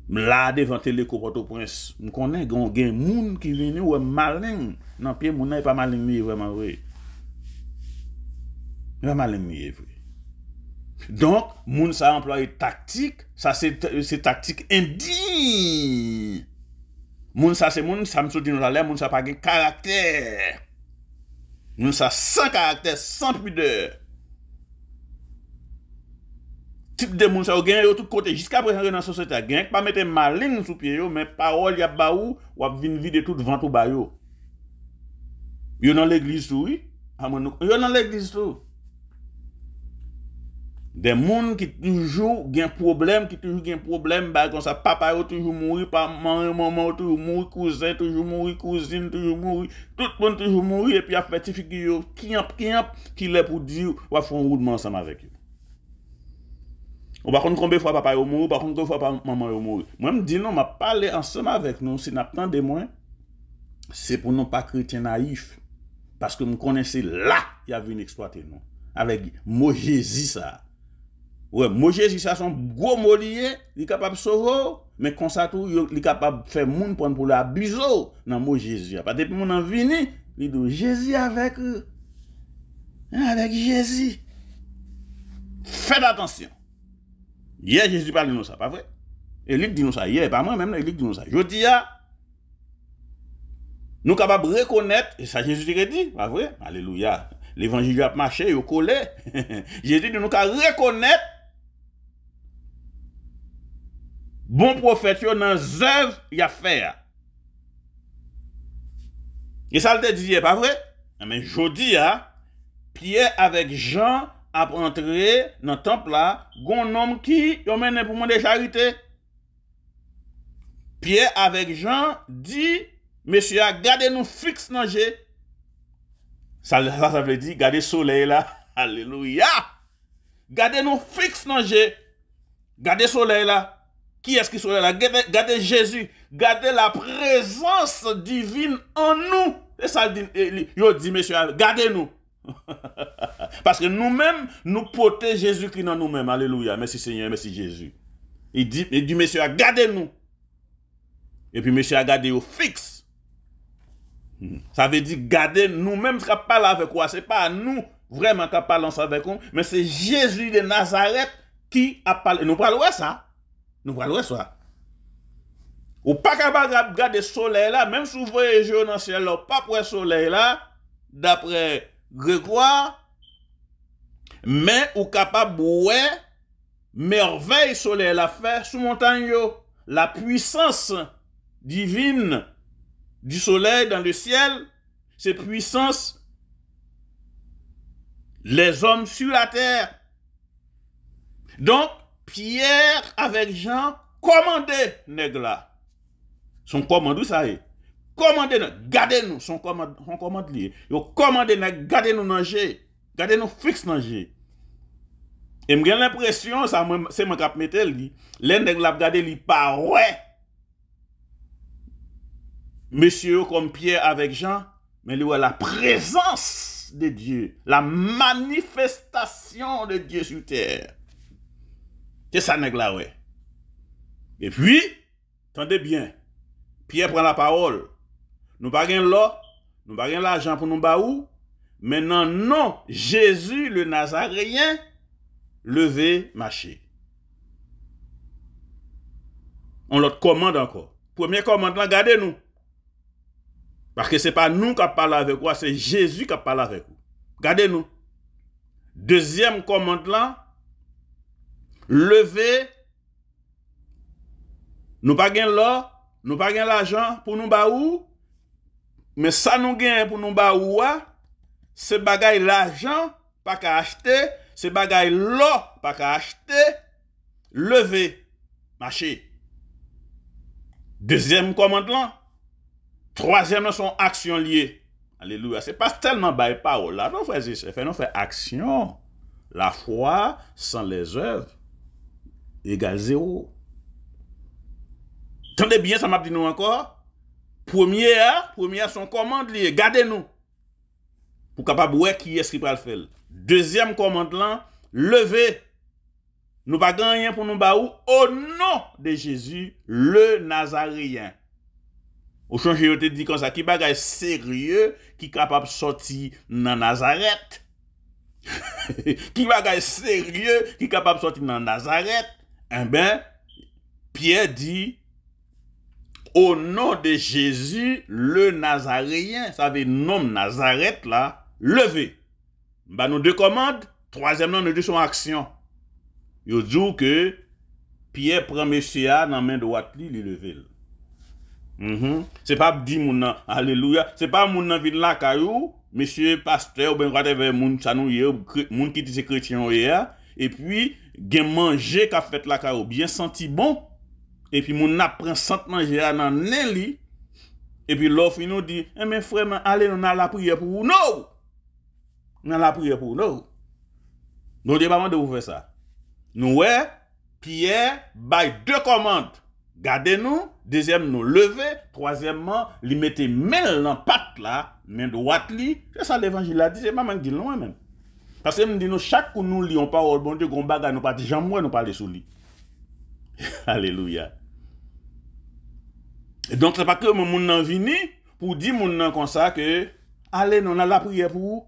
M la devante le koroto prens M konen gen moun ki vini wè e malen Nan piye moun nan y e pa malen miye vèman wè M e wè malen miye vè Donk moun sa employe taktik Sa se taktik indi Moun sa se moun Moun sa pa gen karakter Moun sa san karakter San pide Tip de moun sa ou gen yo tout kote Jiska preken yo nan sosyete a gen Pa mette malin soupe yo Men parol ya ba ou Wap vin vide tout vantou ba yo Yo nan leglis tou Yo nan leglis tou De moun ki toujou gen problem, ki toujou gen problem bagan sa papay ou toujou mouri, pa mary ou maman ou toujou mouri, kouzè toujou mouri, kouzine toujou mouri, tout poun toujou mouri, epi a fatifi ki yo kiyamp kiyamp, ki lè pou di yo wafon ou dman sam avek yo. Ou bakon konbe fwa papay ou mouri, bakon konbe fwa maman ou mouri. Mwen mdi non, mwa pale ansam avek nou, se nap tande mwen, se pou non pa krétien naif, paske m konense la yavoun eksploate nou, avek mou yezi sa, Mou Jezi sa son gwo molye, li kapap soro, men konsa tou, li kapap fe moun pon pou la bizo, nan mou Jezi. Apa depi moun nan vini, li dou Jezi avek, avek Jezi. Fede atensyon. Ye Jezi pale nou sa, pa vre? E lik di nou sa. Ye e pa mwen, men ek lik di nou sa. Jodi ya, nou kapap rekonet, e sa Jezi di re di, pa vre? Aleluya. Levan Jezi ap mache, yo kole. Jezi di nou ka rekonet, Bon profet yo nan zèv ya fè ya. E salte diye, pa vre? Nan ah, men, jodi ya, piye avèk jan ap rentre nan temple la, goun nom ki yomen nan pouman de charite. Piyè avèk jan di, mesya, gade nou fix nan jè. Salte sa vle di, gade soley la. Alleluya! Gade nou fix nan jè. Gade soley la. Qui est-ce qui serait là? Gardez Jésus. Gardez la présence divine en nous. Et ça, il dit, monsieur, gardez-nous. Parce que nous-mêmes, nous portons Jésus-Christ dans nous-mêmes. Alléluia. Merci Seigneur, merci Jésus. Il dit, monsieur, gardez-nous. Et puis, monsieur, gardez au fixe. Hmm. Ça veut dire, gardez nous-mêmes, qui parle avec quoi. Ce n'est pas nous vraiment qui parlons avec nous, mais c'est Jésus de Nazareth qui a parlé. Nous parlons ça. Nous prenons le soir. Ou pas capable de le soleil là, même si vous voyez dans le ciel pas pour le soleil là, d'après Grégoire, mais ou capable ouais merveille soleil la fait sous montagne la puissance divine du soleil dans le ciel, c'est puissance les hommes sur la terre. Donc, Pierre avek Jean komande negla. Son komande ou sa e? Komande neg, gade nou, son komande li e. Yo komande neg, gade nou nanje. Gade nou fix nanje. E m gen l'impresyon, seman kap metel li, le neg lab gade li parwe. Mesye yo kom Pierre avek Jean, men li wè la prezans de Diyo. La manifestasyon de Diyo sou tèr. Kè sa nèk la wè. E pwi, tante bien, piè pren la parol, nou bagèn la, nou bagèn la, jampoun nou ba ou, menan nou, jèzu, le nazarien, leve machè. On lot komande anko. Premier komande la, gade nou. Parke se pa nou ka pala vek ou, se jèzu ka pala vek ou. Gade nou. Dezyem komande la, Leve Nou pa gen lò Nou pa gen l'ajan pou nou ba ou Men sa nou gen pou nou ba ou wa Se bagay l'ajan Pa ka achete Se bagay lò pa ka achete Leve Mache Dezem komand lan Troazem nan son aksyon liye Aleluya Se pas telman bay pa ou la Non fe non aksyon La fwa san les oev Egal zero. Tende bien sa map di nou ankor? Premier a, premier a son komand liye. Gade nou. Pou kapab wek ki eski pral fel. Dezyem komand lan, leve. Nou bagan yon pou nou ba ou. O nou de Jezu le Nazaryen. O chanje yo te di kon sa. Ki bagay seryeu, ki kapab soti nan Nazaret. Ki bagay seryeu, ki kapab soti nan Nazaret. eh bien, Pierre dit, au nom de Jésus, le Nazaréen, ça veut nom Nazareth là, levé. Bah, nous deux commandes, troisième nom, nous deux sont action. Il dit que Pierre prend Messia dans la main droite, il levé. Mm mm-hmm. C'est pas dit mon alléluia, c'est pas mon nom là, caillou, monsieur pasteur ou ben whatever moun sanou moun qui dit chrétien et puis gen manje ka fet la ka ou, bien senti bon, epi moun apren sent manje ya nan nen li, epi lòf ino di, e eh, men frè men, ale nou nan la priye pou ou non! nou, nan la priye pou ou non. nou, nou diye maman de pou fè sa, nou wè, piè, bay de komande, gade nou, dezèm nou leve, troazèm man, li mette men lan pat la, men do wat li, se sa l'évangile a di, se maman di lou an men, Pase m di nou chak kou nou li, on pa ou bon diyo gombada, nou pa di jan mwen nou pa li sou li. Aleluya. Et don tre pa ke moun nan vini, pou di moun nan konsa ke, ale nou nan la priye pou,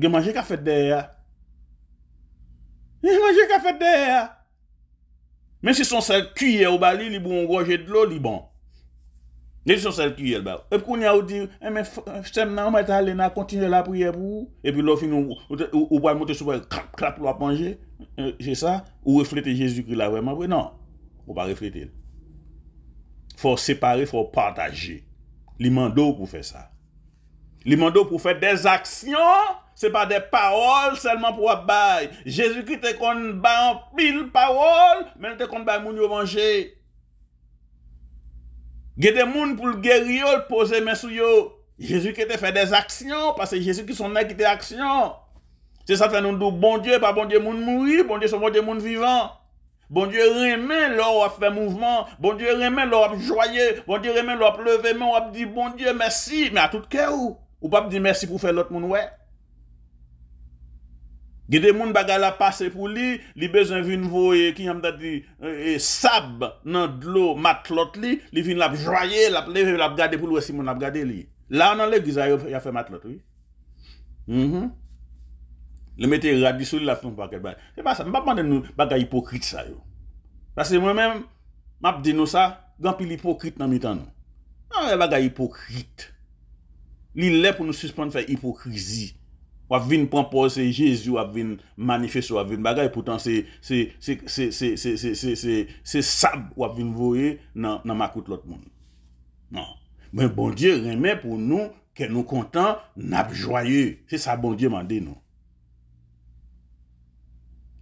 gen manje kafet deya. Gen manje kafet deya. Men si son se kuyye ou bali, li pou on goje dlo li bon. Ne sou sel ki yel bè. Ep koun ya ou di, e men, jtem nan, mwen ta alè nan, kontinye la priè pou. E pi lò fin nou, ou bè mwote sou bè, klap, klap, lò apanje. Je sa, ou reflete Jezikri la wèman pou. Nan, ou pa reflete. Fò separe, fò partaje. Li mando pou fè sa. Li mando pou fè des aksyon, se pa de parol, selman pou wabay. Jezikri te kon bè an pil parol, men te kon bè mwonyo manje. Gede moun pou l'geriol pose men sou yo. Jezou kete fè des aksyon. Pase jezou ki son nan kete aksyon. Se sa fè nou nou bon die. Pa bon die moun mouri. Bon die son bon die moun vivan. Bon die remen lor wap fè mouvman. Bon die remen lor wap joye. Bon die remen lor wap leve men. Wap di bon die mersi. Men a tout kè ou. Ou pa mdi mersi pou fè lot moun wè. Gide moun baga la pase pou li, li bezon vin voye ki yamda di e, e, sab nan dlo matlot li, li vin la jwaye, la pleve, la bgade pou lwesi moun la bgade li. La anan le giza yo ya fe matlot, oui. Mhm. Le mete radisou li la foun paket baye. Se pa sa, mba pande nou baga hipokrit sa yo. Pase mwen men, map di nou sa, gampi li hipokrit nan mi tan nou. A, baga hipokrit. Li le pou nou suspande fe hipokriti. Wap vin pampose, jesu wap vin manifesto, wap vin bagay. Poutan se sab wap vin voye nan makoute lot moun. Nan. Men bon die remè pou nou ke nou kontan nabjwaye. Se sa bon die mande nou.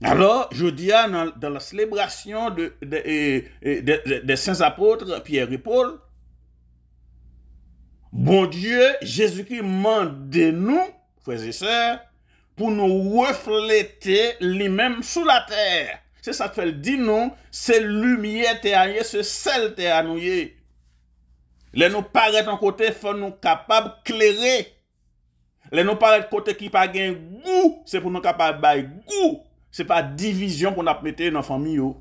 Alors, je diya nan la selebrasyon de Saint-Apotre Pierre et Paul. Bon die, jesu ki mande nou. Fweze se, pou nou weflete li menm sou la ter. Se sa te fel di nou, se lumiye te anye, se sel te anye. Le nou paret an kote fwe nou kapab kleri. Le nou paret kote ki pa gen gou, se pou nou kapab bay gou. Se pa divizyon kon ap mette nan fami yo.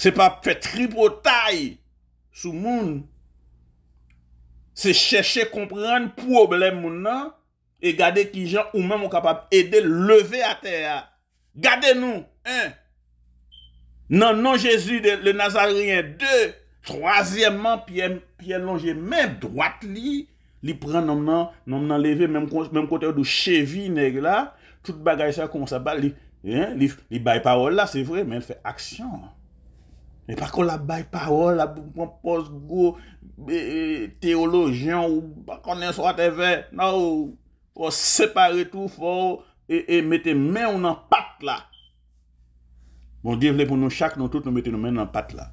Se pa petri potay sou moun. Se chèche kompren problem moun nan, e gade ki jan ou mèm ou kapap edè leve a tè ya. Gade nou, un, nan non-Jésus le Nazarien, deux, troasyèmman, piè longe, mèm, dwat li, li pren nan mèm nan leve, mèm kote ou dou chevi, neg la, tout bagay sa kon sa bat, li bay pa ou la, se vre, mèm, el fè aksyon. Mèm pa kon la bay pa ou la, mèm kon pos go, E, teolojen ou kone swa te ve ou separe tou fo e, e mette men ou nan pat la bon diye vle pou nou chak nou tout nou mette men ou nan pat la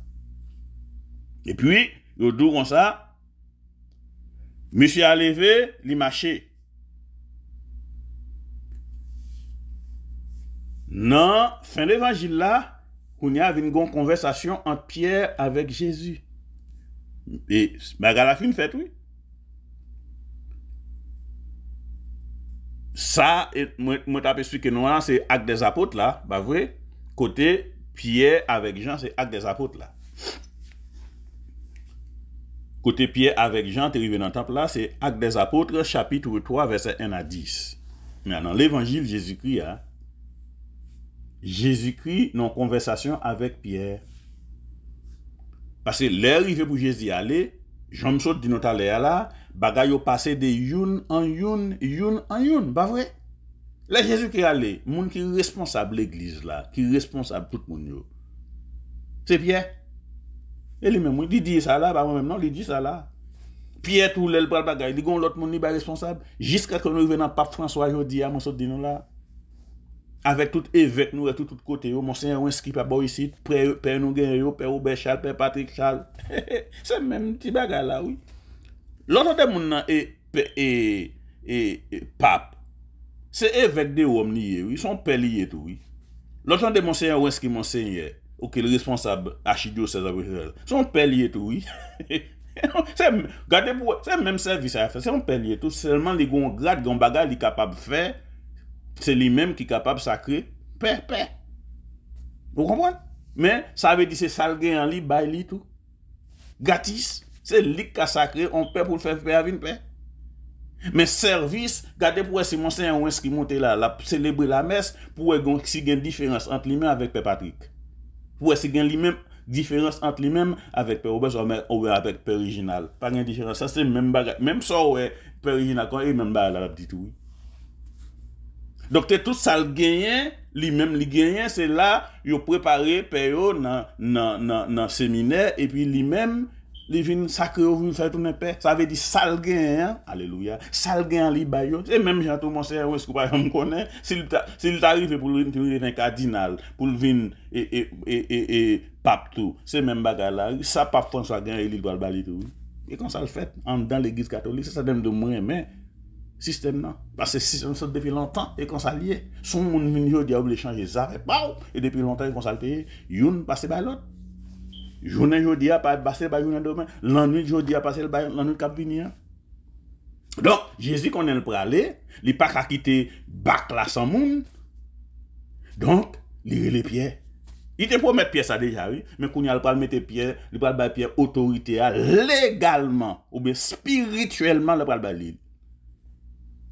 e pi yo douron sa misi aleve li mache nan fin devanji la ou ni ave yon konversasyon antyer avek jezu E baga la fin fèt ou Sa, e, mwen tap eswi ke nou an Se ak de zapote la, ba vwe Kote Pierre avek Jean Se ak de zapote la Kote Pierre avek Jean, te rive nan temple la Se ak de zapote, chapitre 3, verse 1 a 10 Mwen an, l'Evangil Jésus-Christ a Jésus-Christ non konversasyon Avek Pierre Pase lè rive pou Jezi ale, jom sot dinot ale ala, bagay yo pase de youn an youn, youn an youn, ba vre. Lè Jezi ki ale, moun ki responsab l'Eglise la, ki responsab tout moun yo. Se pye? E li men moun, li diye sa la, ba moun men nan, li diye sa la. Pye tou lè l'pral bagay, li gon lot moun ni ba responsab, jiska kon nou yu venan pap François Jody a monsot dinon la. avèk tout evèk nou wè tout tout kote yo, monsenyen wènski pa bo yisi, pè yon gen yo, pè yon bè chal, pè patrik chal, se mèm ti bagay la, wè. Lòt an de moun nan e pap, se evèk de wòm ni ye, wè, son pè liye tou, wè. Lòt an de monsenyen wènski monsenye, ou ki lè responsab achidyo se la wè chal, son pè liye tou, wè. Se mèm servis a yè fè, son pè liye tou, se mèm li yon bagay li kapab fè, Se li menm ki kapab sakre, pe, pe. Ou kompon? Men, sa ve di se sal gen an li, bay li tou. Gatis, se lik ka sakre, on pe pou l'fèv pe avin, pe. Men servis, gade pou wè si monsen yon wè skimonte la, la, selebri la mes, pou wè gon si gen diferans ant li men avèk pe Patrick. Pou wè si gen li men, diferans ant li men avèk pe Obez, ou wè avèk pe Rijinal. Pan gen diferans, sa se menm bagat. Menm sa wè, pe Rijinal kon, e menm bagat la ptite wè. Dokte tout sal genyen, li menm li genyen, se la yo prepare peyo nan seminer. E pi li menm, li vin sakre yo vin faytounen pe. Sa ve di sal genyen, alelouya, sal genyen li bayo. Se menm jato monser, weskou pa yon mkone, se li tarive pou lwint yon kardinal, pou lwint e, e, e, e pap tou. Se menm baga la, sa pap François genyen li lwal bali tou. E kon sa l fèt, an dan l'egis katolik, sa sa dem de mwen menm. Sistem nan. Pase 6 ansot depi lantan e konsalye. Son moun moun jodi a ouble chanje zare. E depi lantan e konsalye peye. Youn pase bay lot. Jounen jodi a pase bay younen domen. Lan nwit jodi a pase lan nwit kabini a. Don, jesu konen prale. Li pak akite bak la san moun. Don, li rele pye. Ite pou met pye sa deja. Men konen prale mette pye. Li prale bay pye otorite a legalman. Oube spirituelman li prale bay lide.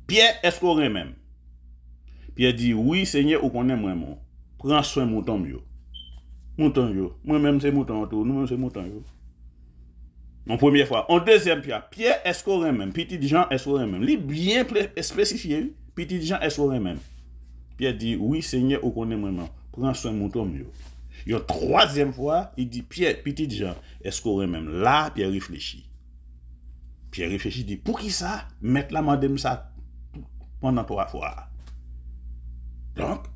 Piè eskore mèm. Piè di, Oui, sènyè, ou konè mwen mèm. Pren sè moutan myo. Moutan myo. Mwen mèm sè moutan mwen mèm. Mwen mèm sè moutan myo. Mwen pwemye fwa. Mwen dèzèm piè. Piè eskore mèm. Piti dijan eskore mèm. Li byen espèsifiye yu. Piti dijan eskore mèm. Piè di, Oui, sènyè, ou konè mwen mèm. Pren sè moutan myo. Yo, troazèm fwa, yu di, piè, Pon nan to a fwa. Donc,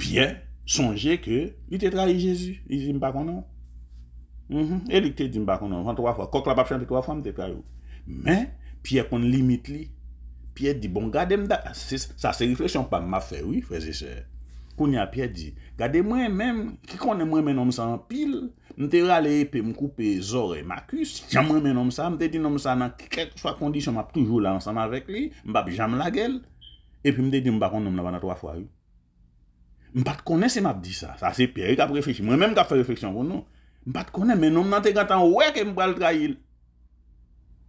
piye, sonje ke, yi te tra yi Jezu, yi zi mba konon. M, m, elik te zi mba konon, konon to a fwa, kok la bap chan te to a fwa, m te tra yi. Men, piye kon limit li, piye di bon, gade m da, sa se refleksyon pa ma fe, wii fe ze se, Konye apye di, gade mwen men, kikone mwen men om san pil, mwen te rale epe mwen koupe zore makus, jan mwen men om san, mwen te di nom san nan kikèk chwa kondisyon mwen ap toujou lansan mwen avèk li, mwen pa bi jan mwen la gel, epi mwen te di mwen bakon nom nan vana 3 fwa yu. Mwen pat kone se mwen ap di sa, sa se peri e kap refeksyon, mwen men mwen kap refeksyon konon, mwen pat kone men nom nan te gata wè ke mwen pral tra yil.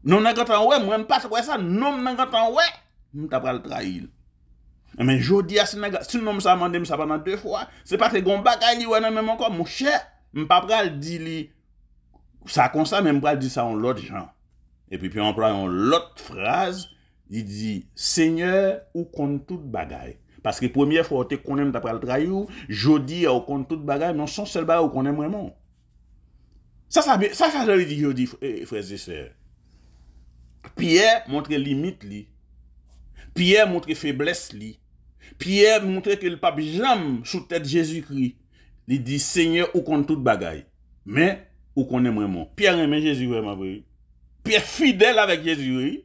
Non nan gata wè mwen pas wè sa, non nan gata wè mwen ta pral tra yil. Men non, jodi ah, a sin naga, sin nan msa mande msa paman dwe fwa, se pa te gon bagay li wè nan men mwen kon, mwen chè, mwen pa pral di li, sa konsa men mpral di sa on lot jan. E pi pi mpral on lot fraz, di di, seigneur, ou kon tout bagay. Paske premier fwa ou te konem ta pral trayou, jodi a ou kon tout bagay, nan son sel bagay ou konem mwen mwen. Sa sa bi, sa sa sa li di jodi, e freze se. Piyè montre limit li, piyè montre febles li, Pierre montre que le pape j'aime sous tête Jésus-Christ. Il dit, Seigneur, ou kon tout bagay. Mais, ou kon ne mwè mwè mwè. Pierre n'est même Jésus-Christ, ma brè. Pierre fidèle avec Jésus-Christ.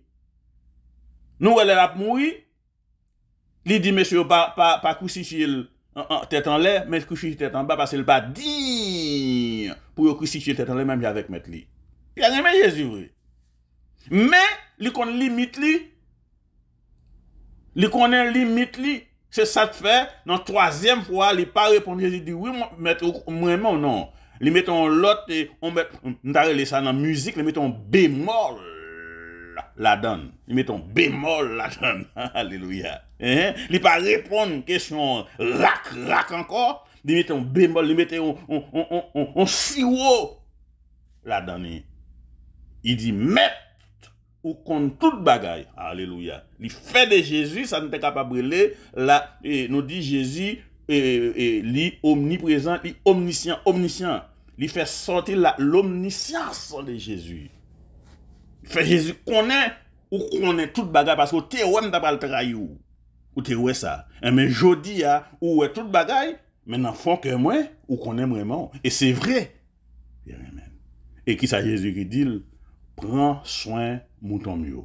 Nou, elle est la pe mouille. Il dit, monsieur, pas crucifixer tête en lè, mais crucifixer tête en bas, parce qu'il va dire pour crucifixer tête en lè, même j'ai avec maître-lè. Pierre n'est même Jésus-Christ. Mais, lui kon limite lui. Lui kon limite lui. Se sa te fe, nan troasyen fwa li pa repond, je di, oui, mwen mwen mwen, non. Li meton lot, nan musik, li meton bemol la dan. Li meton bemol la dan. Alleluya. Li pa repond, kesyon rak, rak, ankor, li meton bemol, li meton siwo la dan. Li di, mwen mwen mwen mwen, Ou kon tout bagay. Alleluya. Li fè de Jésus. Sa nou te kapabre le. La. E nou di Jésus. E, e li omniprezent. Li omnisyan. Omnisyan. Li fè soti la. L'omnisyan son de Jésus. Fè Jésus konen. Ou konen tout bagay. Paske ou te wèm da pal tra you. Ou te wè sa. E men jodi ya. Ou wè tout bagay. Men nan fon ke mwen. Ou konen mwen moun. E se vre. Di re men. E ki sa Jésus ki dil. Pren soin. Pren soin. mouton myo.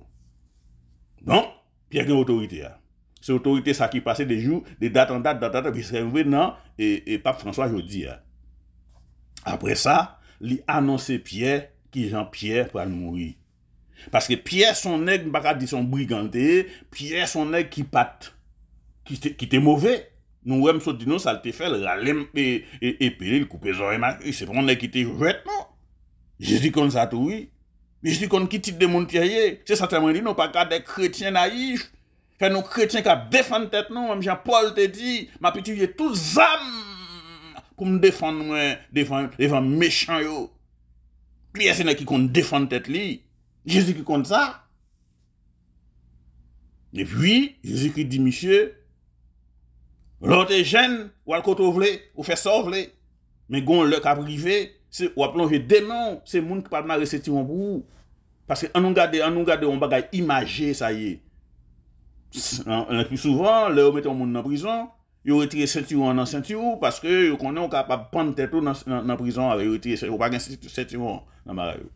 Non, piè gen otorite ya. Se otorite sa ki pase de jou, de datan datan datan datan, bi se revè nan, e pap François jodi ya. Apre sa, li anonsè piè, ki jan piè pa nou moui. Paske piè sonèk, baka di son brigante, piè sonèk ki pat, ki te mouvè. Nou wèm so di nou salte fè, lalèm e pelè, li koupe zoreman, se ponèk ki te jowèt nan. Je zikon sa toui, Jezi kon ki tit de moun pyeye. Se satè mwen li nou pa kade kretien na ij. Fè nou kretien ka defan tèt nou. Mwen jen pou al te di. Mwen apitivye tout zan. Kou m defan mwen. Defan mwen mechan yo. Pye se ne ki kon defan tèt li. Jezi ki kon sa. E pwi. Jezi ki di misye. Lò te jen. Ou al koto vle. Ou fè so vle. Mwen gon lò ka brive. Mwen jen. Ou ap plonge denan, se moun ki pal nare sètyron pou ou. Pase anou gade, anou gade, ou bagay imaje sa ye. Anou kou souvan, le ou mette ou moun nan prizon, yo retire sètyron nan sètyron, paske yo konen ou kapap pande tèto nan prizon, ave yo retire sètyron nan bagay ou.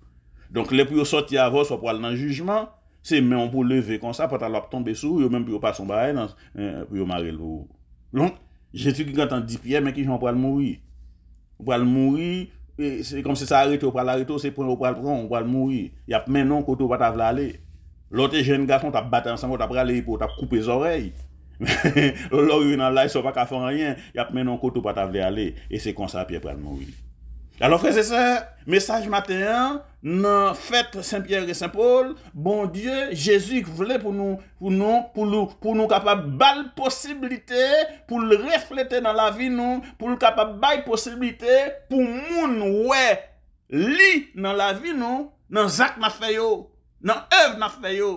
Donk le pou yo soti avos, ou pal nan jujman, se men ou pou leve konsa, pata lop tombe sou, yo men pou yo pason bagay nan, eh, pou yo bagay lou. Lon, jè tu ki gantan di pye, men ki jan ou pal mouri. Ou pal mouri, E, se kon se sa reto, pral la reto, se pral pran, pral mouri. Yap menon koto pa ta vle ale. Lote jen gakon, ta batan san, ta pral le hipo, ta koupe zorey. Lote jen gakon, ta batan san, ta pral le hipo, ta koupe zorey. Yap menon koto pa ta vle ale. E se kon sa pral mouri. Alors kè se se, mesaj materen, nan fèt Saint Pierre et Saint Paul, bon Dieu, Jésus k vle pou nou, pou nou kapab bal posibilite, pou l reflete nan la vi nou, pou l kapab bal posibilite, pou moun wè, li nan la vi nou, nan zak na fè yo, nan ev na fè yo.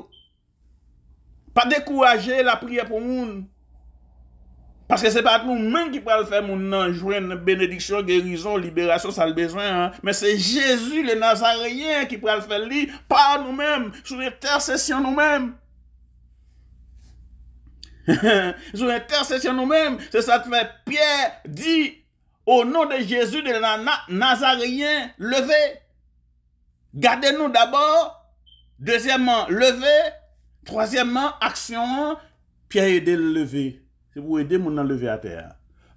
Pa dekouraje la priè pou moun. Parce que faire, n'est pas nous-mêmes qui pouvons libération ça le besoin. Mais c'est Jésus, les Mais c'est Jésus le qui qui le faire nous Pas nous-mêmes. Sous mêmes nous-mêmes. Sous nous nous-mêmes. C'est ça que fait Pierre dit au nom de Jésus, de la levez. Gardez-nous d'abord, deuxièmement levez. troisièmement action. Pierre de levé. Se pou ede moun nan leve ate ya.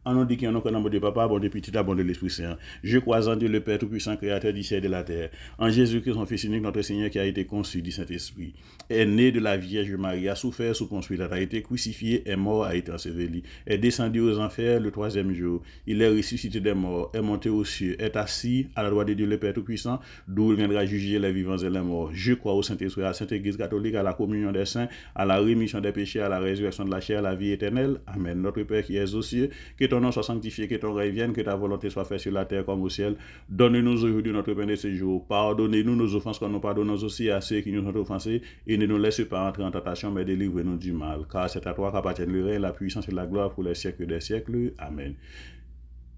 En nous dit qu'il y a un de papa, bon de petit, bon de l'Esprit Saint. Je crois en Dieu le Père Tout-Puissant, Créateur du ciel et de la terre. En Jésus-Christ, son Fils unique, notre Seigneur, qui a été conçu du Saint-Esprit, est né de la Vierge Marie, a souffert sous construit, a été crucifié, est mort, a été enseveli, est descendu aux enfers le troisième jour. Il est ressuscité des morts, est monté aux cieux, est assis à la droite de Dieu le Père Tout-Puissant, d'où il viendra juger les vivants et les morts. Je crois au Saint-Esprit, à la Sainte Église catholique, à la communion des saints, à la rémission des péchés, à la résurrection de la chair, à la vie éternelle. Amen. Notre Père qui es aux cieux, que ton nom soit sanctifié, que ton règne vienne, que ta volonté soit faite sur la terre comme au ciel. Donne-nous aujourd'hui notre pain de ce jour. pardonne nous nos offenses comme nous pardonnons aussi à ceux qui nous ont offensés. Et ne nous laisse pas entrer en tentation, mais délivre-nous du mal. Car c'est à toi qu'appartiennent le règne, la puissance et la gloire pour les siècles des siècles. Amen.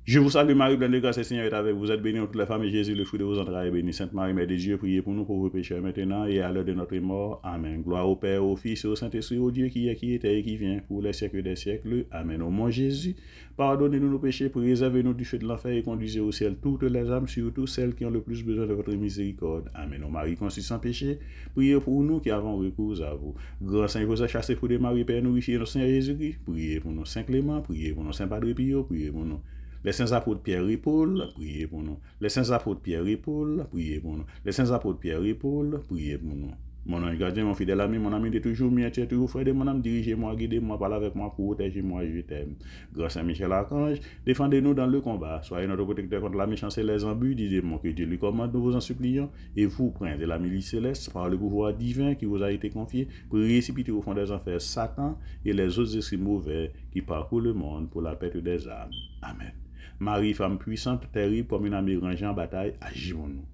Je vous salue Marie, pleine de grâce, le Seigneur est avec vous. Vous êtes bénie entre toutes les femmes et Jésus, le fruit de vos entrailles, est béni. Sainte Marie, Mère de Dieu, priez pour nous pauvres pécheurs maintenant et à l'heure de notre mort. Amen. Gloire au Père, au Fils et au Saint-Esprit, au Dieu qui est, qui était et qui vient pour les siècles des siècles. Amen. Au Jésus, pardonnez-nous nos péchés, préservez-nous du feu de l'enfer et conduisez au ciel toutes les âmes, surtout celles qui ont le plus besoin de votre miséricorde. Amen. Au Marie, conçue sans péché, priez pour nous qui avons recours à vous. Grand Saint, vous chassé pour des Marie, Père, nous Jésus-Christ. Priez pour nous Saint Clément, priez pour nous Saint Padre Pio, priez pour nous. Les saints apôtres Pierre et Paul, priez pour nous. Les saints apôtres Pierre et Paul, priez pour nous. Les saints apôtres Pierre et Paul, priez pour nous. Mon ange gardien, mon fidèle ami, mon ami de toujours, mien, tu toujours frère de mon âme, dirigez-moi, guidez-moi, parlez avec moi, protégez-moi, je t'aime. Grâce à Michel Archange, défendez-nous dans le combat. Soyez notre protecteur contre la méchanceté et les embus, disez-moi que Dieu lui commande, nous vous en supplions. Et vous, prince de la milice céleste, par le pouvoir divin qui vous a été confié, pour récipiter au fond des enfers Satan et les autres esprits mauvais qui parcourent le monde pour la perte des âmes. Amen. Mari, femme puissant, terib, komi nan me ranjè an batay, aji pou nou.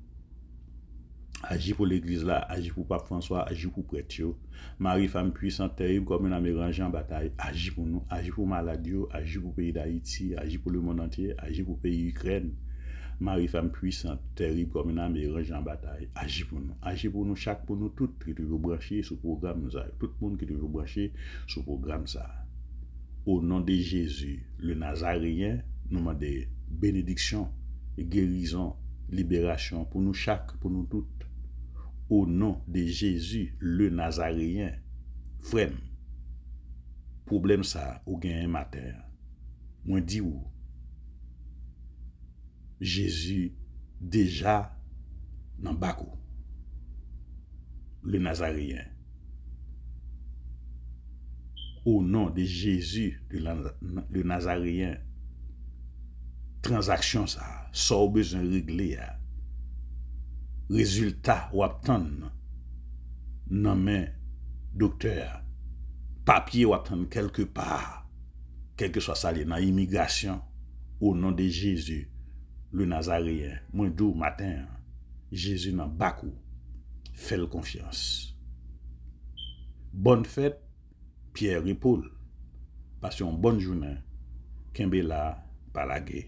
Aji pou l'Eglise la, aji pou Pape François, aji pou prètyou, mari, femme puissant, terib, komi nan me ranjè an batay, aji pou nou. Aji pou Maladio, aji pou peyi d'Haïti, aji pou le moun antyè, aji pou peyi Ukren, mari, femme puissant, terib, komi nan me ranjè an batay, aji pou nou. Aji pou nou, chak pou nou tout, ki tou yon brachè sou program mouzay. Tout moun ki tou yon brachè sou program sa. Ou nan de J Nouman de benediksyon... E gerizan... Liberasyon pou nou chak... Pou nou tout... Ou nan de Jezu le Nazaryen... Frem... Problem sa... Ou gen emater... Mwen di ou... Jezu... Deja... Nan bakou... Le Nazaryen... Ou nan de Jezu... Le Nazaryen... Transaksyon sa, sa ou bezon regle ya. Rezultat wap tan nan men doktèr. Papye wap tan kelke pa. Kelke sa sali nan imigrasyon. Ou nan de Jezu, le nazariye. Mwen dou matin, Jezu nan bakou. Fèl konfiyans. Bonne fèt, Pierre Ripoul. Pasyon, bonne jounè. Kembe la, palage.